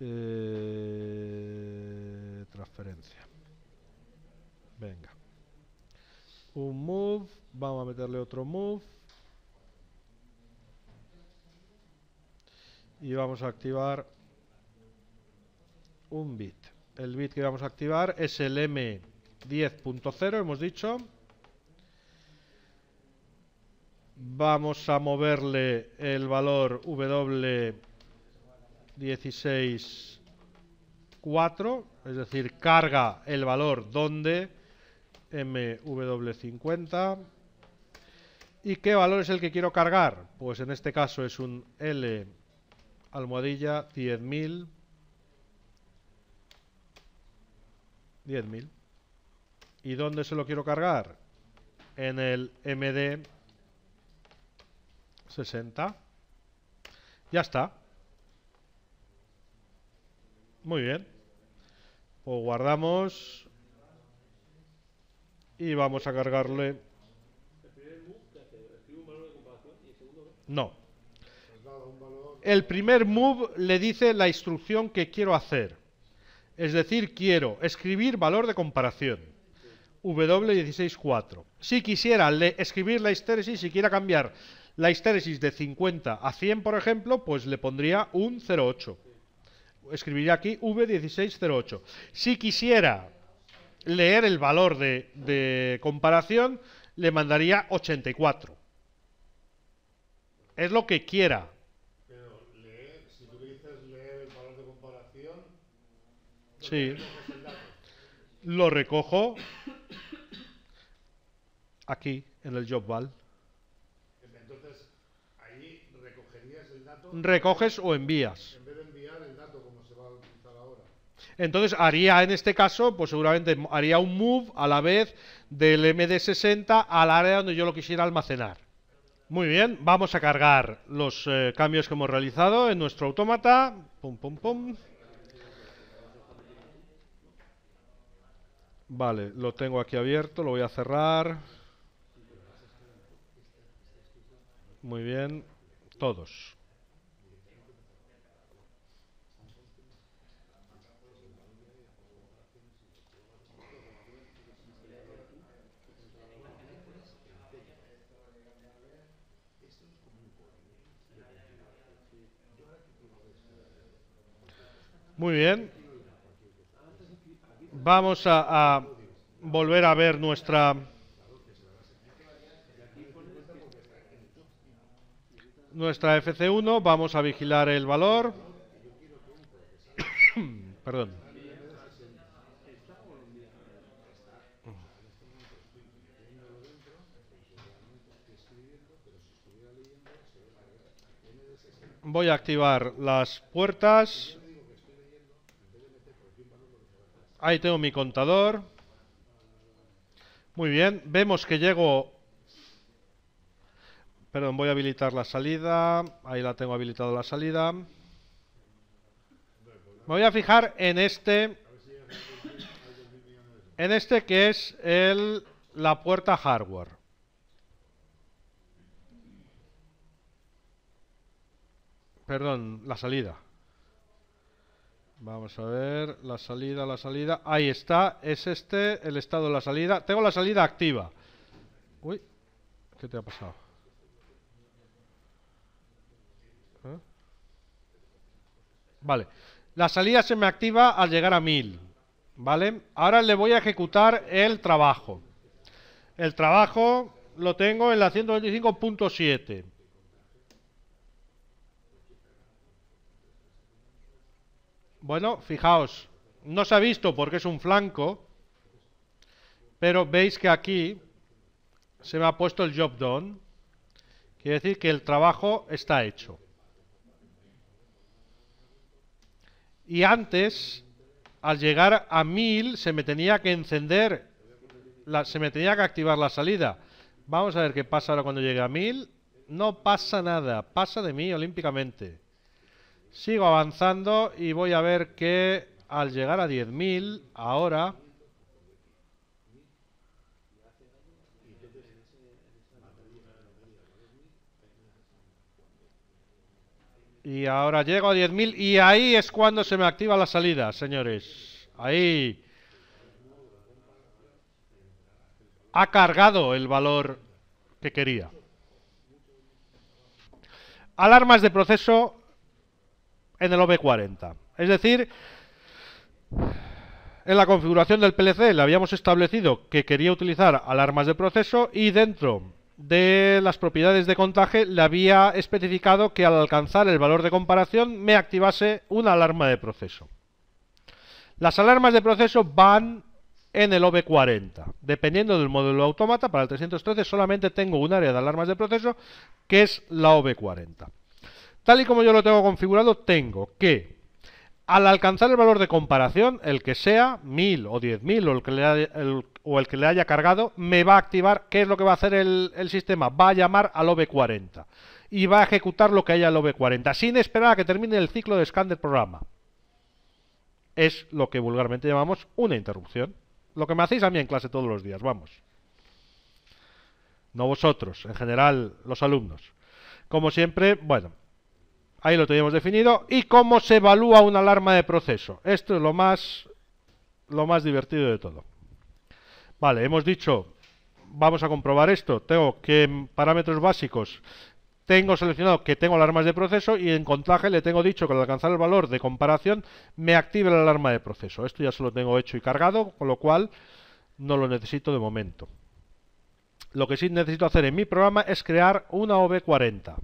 Eh, transferencia. Venga. Un move, vamos a meterle otro move. Y vamos a activar un bit. El bit que vamos a activar es el M10.0, hemos dicho. Vamos a moverle el valor W164, es decir, carga el valor donde MW50. ¿Y qué valor es el que quiero cargar? Pues en este caso es un L almohadilla 10.000 10.000. ¿Y dónde se lo quiero cargar? En el MD 60. Ya está. Muy bien. Pues guardamos. Y vamos a cargarle. No. Pues el primer move le dice la instrucción que quiero hacer. Es decir, quiero escribir valor de comparación. W164. Si quisiera escribir la histéresis, si quiera cambiar la histéresis de 50 a 100, por ejemplo, pues le pondría un 0,8. Escribiría aquí V1608. Si quisiera leer el valor de, de comparación, le mandaría 84. Es lo que quiera. Sí. Lo recojo aquí, en el jobval Entonces, ahí recogerías el dato. Recoges o envías. En vez de enviar el dato como se va a utilizar ahora. Entonces haría en este caso, pues seguramente haría un move a la vez del MD60 al área donde yo lo quisiera almacenar. Muy bien, vamos a cargar los eh, cambios que hemos realizado en nuestro automata. Pum, pum, pum. Vale, lo tengo aquí abierto, lo voy a cerrar. Muy bien, todos. Muy bien, vamos a, volver a ver nuestra nuestra FC1, vamos a vigilar el valor. Perdón. Voy a activar las puertas. Ahí tengo mi contador. Muy bien. Vemos que llego... Perdón, voy a habilitar la salida. Ahí la tengo habilitada la salida. Me voy a fijar en este... En este que es el, la puerta hardware. Perdón, la salida. Vamos a ver, la salida, la salida. Ahí está, es este el estado de la salida. Tengo la salida activa. Uy, ¿qué te ha pasado? ¿Eh? Vale, la salida se me activa al llegar a 1000. ¿Vale? Ahora le voy a ejecutar el trabajo. El trabajo lo tengo en la 125.7. Bueno, fijaos, no se ha visto porque es un flanco, pero veis que aquí se me ha puesto el job done. Quiere decir que el trabajo está hecho. Y antes, al llegar a 1000, se me tenía que encender, se me tenía que activar la salida. Vamos a ver qué pasa ahora cuando llegue a 1000. No pasa nada, pasa de mí olímpicamente. Sigo avanzando y voy a ver que al llegar a 10.000, ahora... Y ahora llego a 10.000 y ahí es cuando se me activa la salida, señores. Ahí. Ha cargado el valor que quería. Alarmas de proceso en el ob 40 Es decir, en la configuración del PLC le habíamos establecido que quería utilizar alarmas de proceso y dentro de las propiedades de contaje le había especificado que al alcanzar el valor de comparación me activase una alarma de proceso. Las alarmas de proceso van en el ob 40 Dependiendo del módulo automata para el 313 solamente tengo un área de alarmas de proceso que es la ob 40 Tal y como yo lo tengo configurado, tengo que al alcanzar el valor de comparación, el que sea 1000 o 10.000 o, el que le haya, o el que le haya cargado, me va a activar, ¿qué es lo que va a hacer el, sistema? Va a llamar al OB40 y va a ejecutar lo que haya el OB40, sin esperar a que termine el ciclo de scan del programa. Es lo que vulgarmente llamamos una interrupción. Lo que me hacéis a mí en clase todos los días, vamos. No vosotros, en general los alumnos. Como siempre, bueno, Ahí lo teníamos definido. ¿Y cómo se evalúa una alarma de proceso? Esto es lo más, lo más divertido de todo. Vale, hemos dicho, vamos a comprobar esto. Tengo que en parámetros básicos tengo seleccionado que tengo alarmas de proceso y en contaje le tengo dicho que al alcanzar el valor de comparación me active la alarma de proceso. Esto ya se lo tengo hecho y cargado, con lo cual no lo necesito de momento. Lo que sí necesito hacer en mi programa es crear una OV40.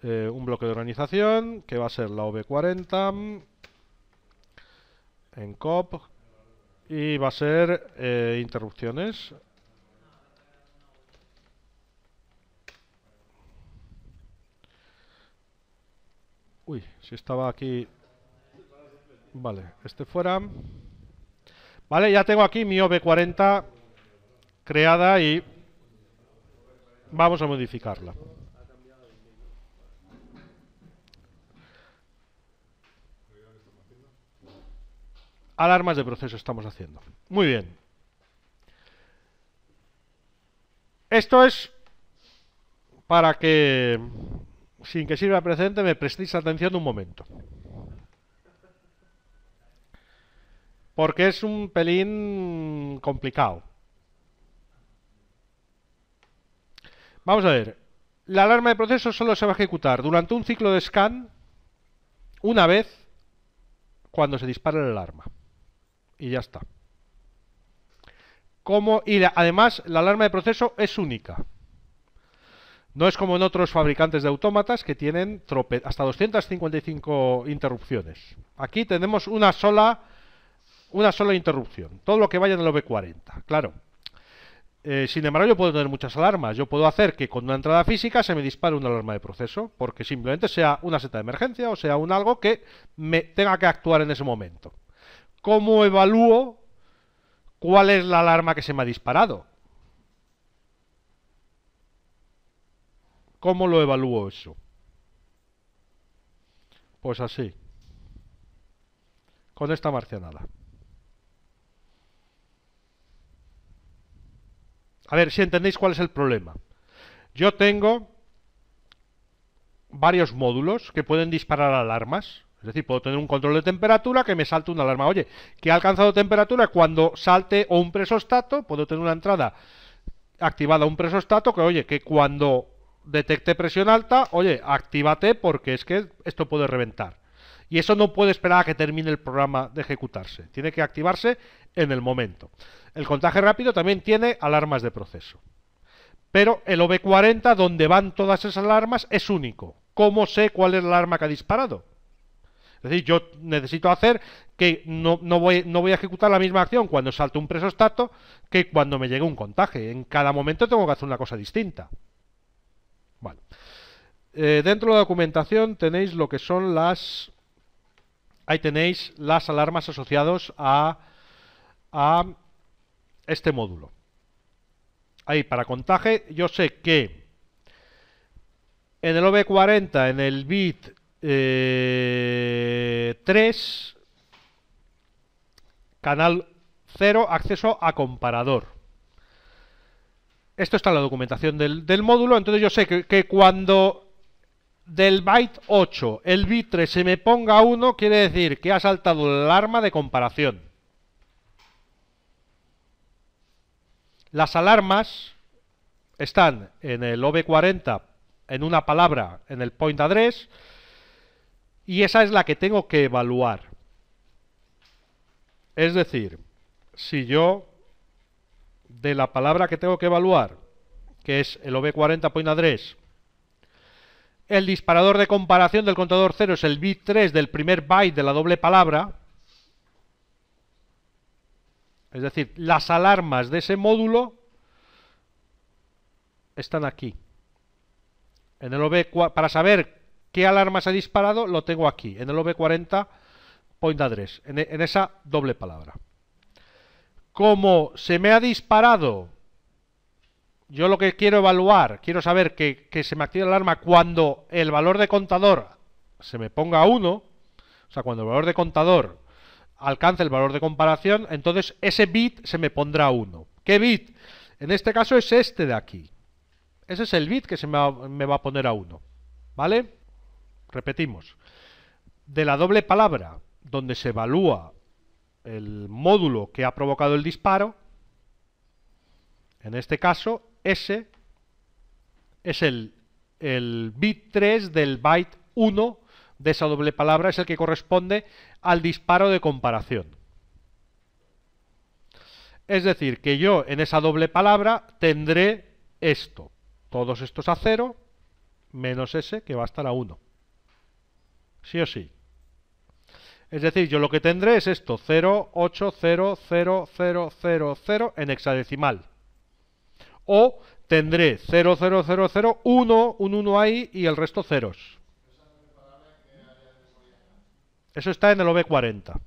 Eh, un bloque de organización que va a ser la OV40 en COP y va a ser eh, interrupciones. Uy, si estaba aquí... Vale, este fuera. Vale, ya tengo aquí mi OV40 creada y vamos a modificarla. alarmas de proceso estamos haciendo. Muy bien. Esto es para que, sin que sirva precedente, me prestéis atención un momento. Porque es un pelín complicado. Vamos a ver. La alarma de proceso solo se va a ejecutar durante un ciclo de scan una vez cuando se dispara la alarma y ya está. y además la alarma de proceso es única. No es como en otros fabricantes de autómatas que tienen hasta 255 interrupciones. Aquí tenemos una sola, una sola interrupción. Todo lo que vaya en el OB40, claro. Eh, sin embargo, yo puedo tener muchas alarmas. Yo puedo hacer que con una entrada física se me dispare una alarma de proceso, porque simplemente sea una seta de emergencia o sea un algo que me tenga que actuar en ese momento. ¿Cómo evalúo cuál es la alarma que se me ha disparado? ¿Cómo lo evalúo eso? Pues así. Con esta marcianada. A ver si entendéis cuál es el problema. Yo tengo varios módulos que pueden disparar alarmas decir, puedo tener un control de temperatura que me salte una alarma. Oye, que ha alcanzado temperatura cuando salte o un presostato, puedo tener una entrada activada un presostato que, oye, que cuando detecte presión alta, oye, actívate porque es que esto puede reventar. Y eso no puede esperar a que termine el programa de ejecutarse. Tiene que activarse en el momento. El contaje rápido también tiene alarmas de proceso. Pero el OB40, donde van todas esas alarmas, es único. ¿Cómo sé cuál es la alarma que ha disparado? Es decir, yo necesito hacer que no, voy, no voy a ejecutar la misma acción cuando salto un presostato que cuando me llegue un contaje. En cada momento tengo que hacer una cosa distinta. Eh, dentro de la documentación tenéis lo que son las... Ahí tenéis las alarmas asociadas a, a este módulo. Ahí, para contaje, yo sé que en el OB40, en el bit 3, eh, canal 0, acceso a comparador. Esto está en la documentación del, módulo, entonces yo sé que, cuando del byte 8 el bit 3 se me ponga 1, quiere decir que ha saltado la alarma de comparación. Las alarmas están en el OB40 en una palabra en el point address y esa es la que tengo que evaluar. Es decir, si yo de la palabra que tengo que evaluar, que es el OB40.3, el disparador de comparación del contador 0 es el bit 3 del primer byte de la doble palabra, es decir, las alarmas de ese módulo están aquí. En el OB, para saber qué alarma se ha disparado lo tengo aquí, en el ob 40 point address, e, en, esa doble palabra. Como se me ha disparado, yo lo que quiero evaluar, quiero saber que, se me activa la alarma cuando el valor de contador se me ponga a 1, o sea, cuando el valor de contador alcance el valor de comparación, entonces ese bit se me pondrá a 1. ¿Qué bit? En este caso es este de aquí. Ese es el bit que se me va, me va a poner a 1. ¿Vale? Repetimos, de la doble palabra, donde se evalúa el módulo que ha provocado el disparo, en este caso, S es el, bit 3 del byte 1 de esa doble palabra, es el que corresponde al disparo de comparación. Es decir, que yo en esa doble palabra tendré esto. Todos estos a 0, menos ese que va a estar a 1 sí o sí. Es decir, yo lo que tendré es esto, 0, 8, 0, 0, 0, 0, 0 en hexadecimal. O tendré 0, 0, 0, 0, 1, un 1 ahí y el resto ceros. Eso está en el OB40.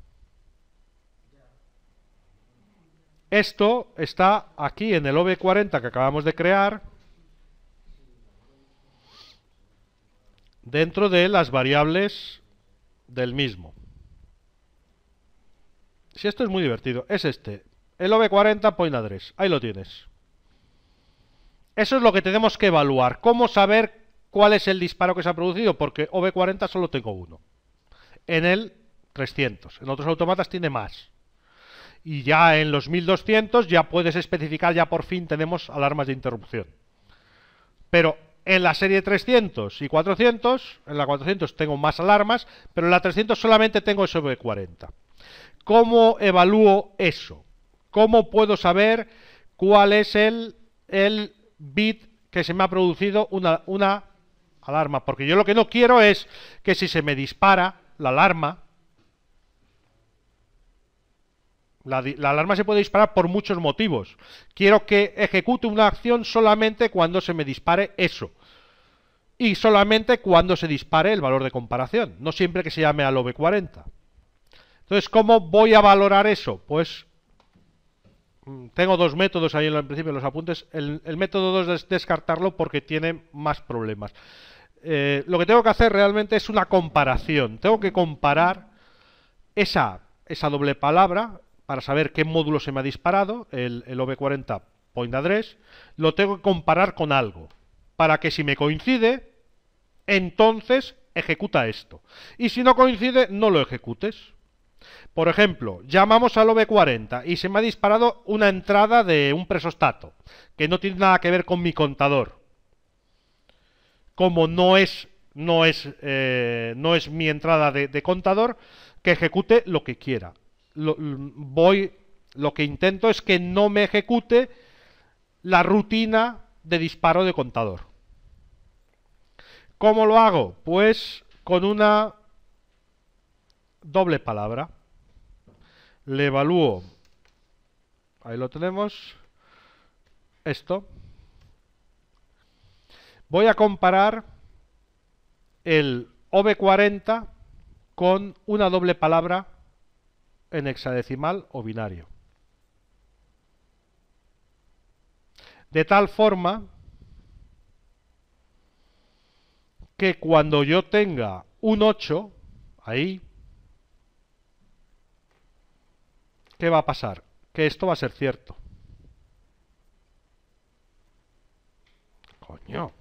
Esto está aquí en el OB40 que acabamos de crear. dentro de las variables del mismo. Si esto es muy divertido, es este. El OV40 point address, ahí lo tienes. Eso es lo que tenemos que evaluar. ¿Cómo saber cuál es el disparo que se ha producido? Porque OV40 solo tengo uno. En el 300. En otros automatas tiene más. Y ya en los 1200 ya puedes especificar, ya por fin tenemos alarmas de interrupción. Pero en la serie 300 y 400, en la 400 tengo más alarmas, pero en la 300 solamente tengo sobre 40 ¿Cómo evalúo eso? ¿Cómo puedo saber cuál es el, bit que se me ha producido una, una alarma? Porque yo lo que no quiero es que si se me dispara la alarma, La, alarma se puede disparar por muchos motivos. Quiero que ejecute una acción solamente cuando se me dispare eso. Y solamente cuando se dispare el valor de comparación. No siempre que se llame al B 40 Entonces, ¿cómo voy a valorar eso? Pues mm, tengo dos métodos ahí en principio en los apuntes. El, método 2 es descartarlo porque tiene más problemas. Eh, lo que tengo que hacer realmente es una comparación. Tengo que comparar esa, esa doble palabra, para saber qué módulo se me ha disparado, el, OB40 point address, lo tengo que comparar con algo, para que si me coincide, entonces ejecuta esto. Y si no coincide, no lo ejecutes. Por ejemplo, llamamos al OB40 y se me ha disparado una entrada de un presostato, que no tiene nada que ver con mi contador. Como no es, no es, eh, no es mi entrada de contador, que ejecute lo que quiera lo, voy, lo que intento es que no me ejecute la rutina de disparo de contador. ¿Cómo lo hago? Pues con una doble palabra. Le evalúo. Ahí lo tenemos. Esto. Voy a comparar el OB40 con una doble palabra en hexadecimal o binario. De tal forma que cuando yo tenga un 8, ahí, ¿qué va a pasar? Que esto va a ser cierto. Coño.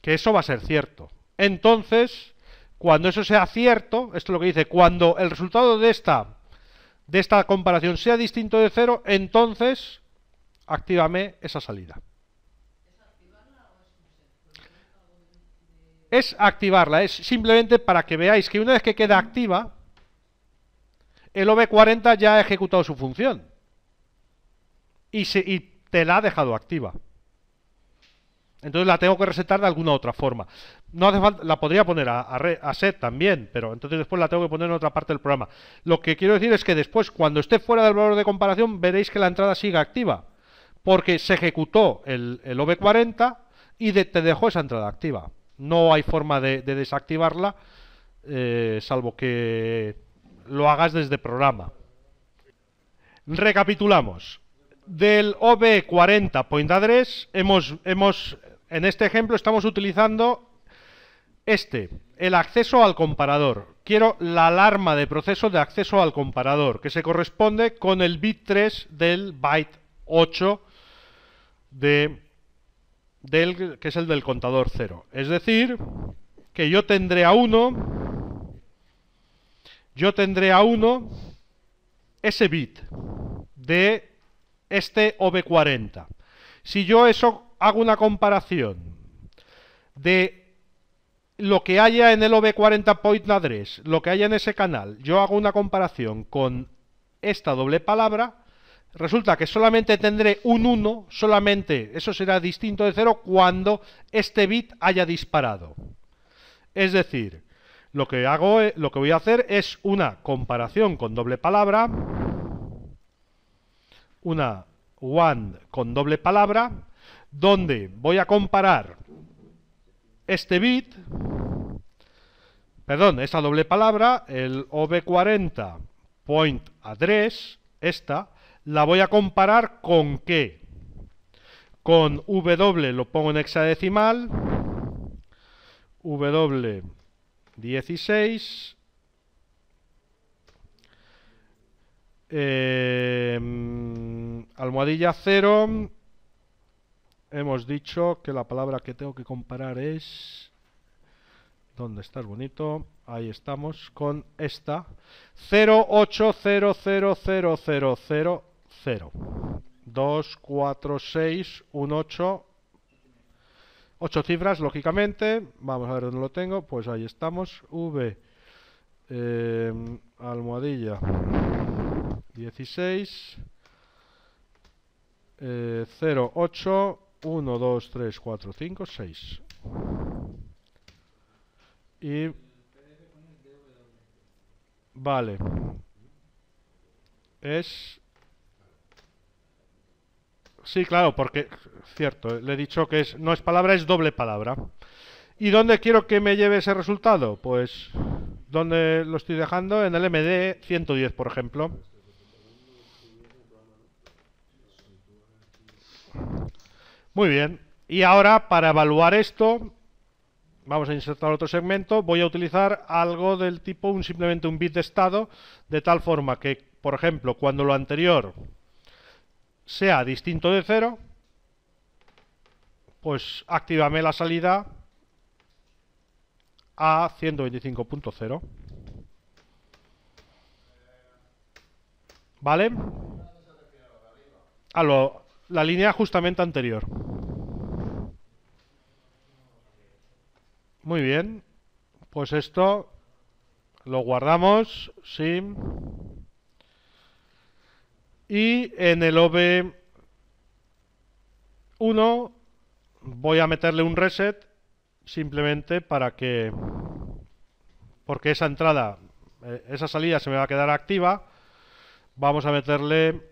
Que eso va a ser cierto. Entonces, cuando eso sea cierto, esto es lo que dice, cuando el resultado de esta, de esta comparación sea distinto de cero, entonces actívame esa salida. Es activarla, es simplemente para que veáis que una vez que queda activa, el OB40 ya ha ejecutado su función y, se, y te la ha dejado activa. Entonces la tengo que resetar de alguna otra forma. No la podría poner a, set también, pero entonces después la tengo que poner en otra parte del programa. Lo que quiero decir es que después, cuando esté fuera del valor de comparación, veréis que la entrada sigue activa. Porque se ejecutó el, OB40 y te dejó esa entrada activa. No hay forma de, desactivarla, eh, salvo que lo hagas desde programa. Recapitulamos del OB40 Point Address hemos, hemos en este ejemplo estamos utilizando este, el acceso al comparador. Quiero la alarma de proceso de acceso al comparador, que se corresponde con el bit 3 del byte 8, de, del, que es el del contador 0. Es decir, que yo tendré a 1, yo tendré a 1 ese bit de este ob 40 Si yo eso hago una comparación de lo que haya en el OV40 Point Address, lo que haya en ese canal, yo hago una comparación con esta doble palabra, resulta que solamente tendré un 1, solamente eso será distinto de 0 cuando este bit haya disparado. Es decir, lo que hago, eh, lo que voy a hacer es una comparación con doble palabra, una one con doble palabra, donde voy a comparar este bit, perdón, esa doble palabra, el OB40 point address, esta, la voy a comparar con qué? Con W lo pongo en hexadecimal, W16, em, almohadilla 0, hemos dicho que la palabra que tengo que comparar es... ¿Dónde estás bonito? Ahí estamos con esta 2, 4, 6, 1, 8 cifras, lógicamente. Vamos a ver dónde lo tengo. Pues ahí estamos. V em, almohadilla 16 eh, 08 1, 2, 3, 4, 5, 6. Y... Vale. Es... Sí, claro, porque... Cierto, le he dicho que es no es palabra, es doble palabra. ¿Y dónde quiero que me lleve ese resultado? Pues... ¿Dónde lo estoy dejando? En el MD 110, por ejemplo. Muy bien. Y ahora, para evaluar esto, vamos a insertar otro segmento. Voy a utilizar algo del tipo un, simplemente un bit de estado, de tal forma que, por ejemplo, cuando lo anterior sea distinto de cero, pues activame la salida a 125.0. ¿Vale? A ah, lo, la línea justamente anterior. Muy bien. Pues esto lo guardamos, sí. Y en el OB1 voy a meterle un reset simplemente para que... Porque esa entrada, eh, esa salida se me va a quedar activa. Vamos a meterle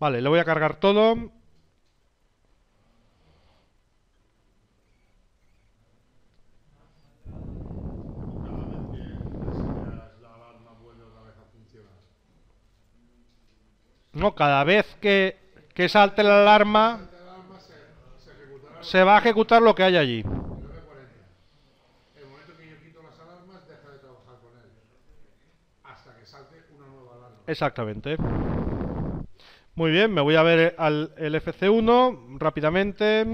Vale, le voy a cargar todo. Cada vez que si la alarma puede otra vez a funcionar. No, cada vez que salte la alarma... Se va a ejecutar lo que hay allí. en recuerdo. El momento que yo quito las alarmas, deja de trabajar con él. Hasta que salte una nueva alarma. Exactamente. Muy bien, me voy a ver al FC1 rápidamente.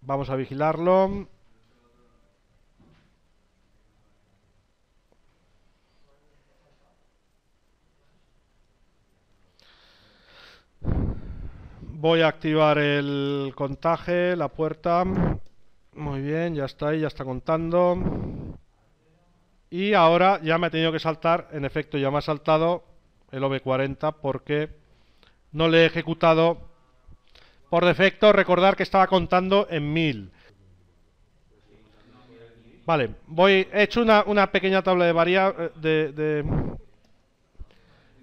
Vamos a vigilarlo. Voy a activar el contaje, la puerta. Muy bien, ya está ahí, ya está contando. Y ahora ya me ha tenido que saltar, en efecto ya me ha saltado el OB40 porque no le he ejecutado por defecto. Recordar que estaba contando en 1000. Vale, voy, he hecho una, una pequeña tabla de variables de,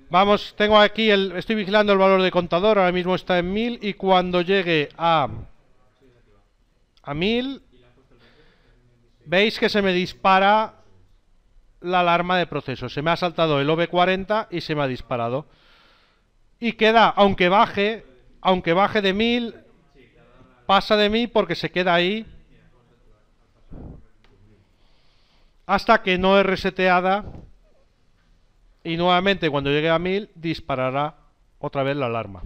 Vamos, tengo aquí, el, estoy vigilando el valor de contador, ahora mismo está en 1000 y cuando llegue a, a 1000, veis que se me dispara la alarma de proceso. Se me ha saltado el OB40 y se me ha disparado. Y queda, aunque baje, aunque baje de 1000, pasa de 1000 porque se queda ahí hasta que no es reseteada y nuevamente cuando llegue a 1000 disparará otra vez la alarma.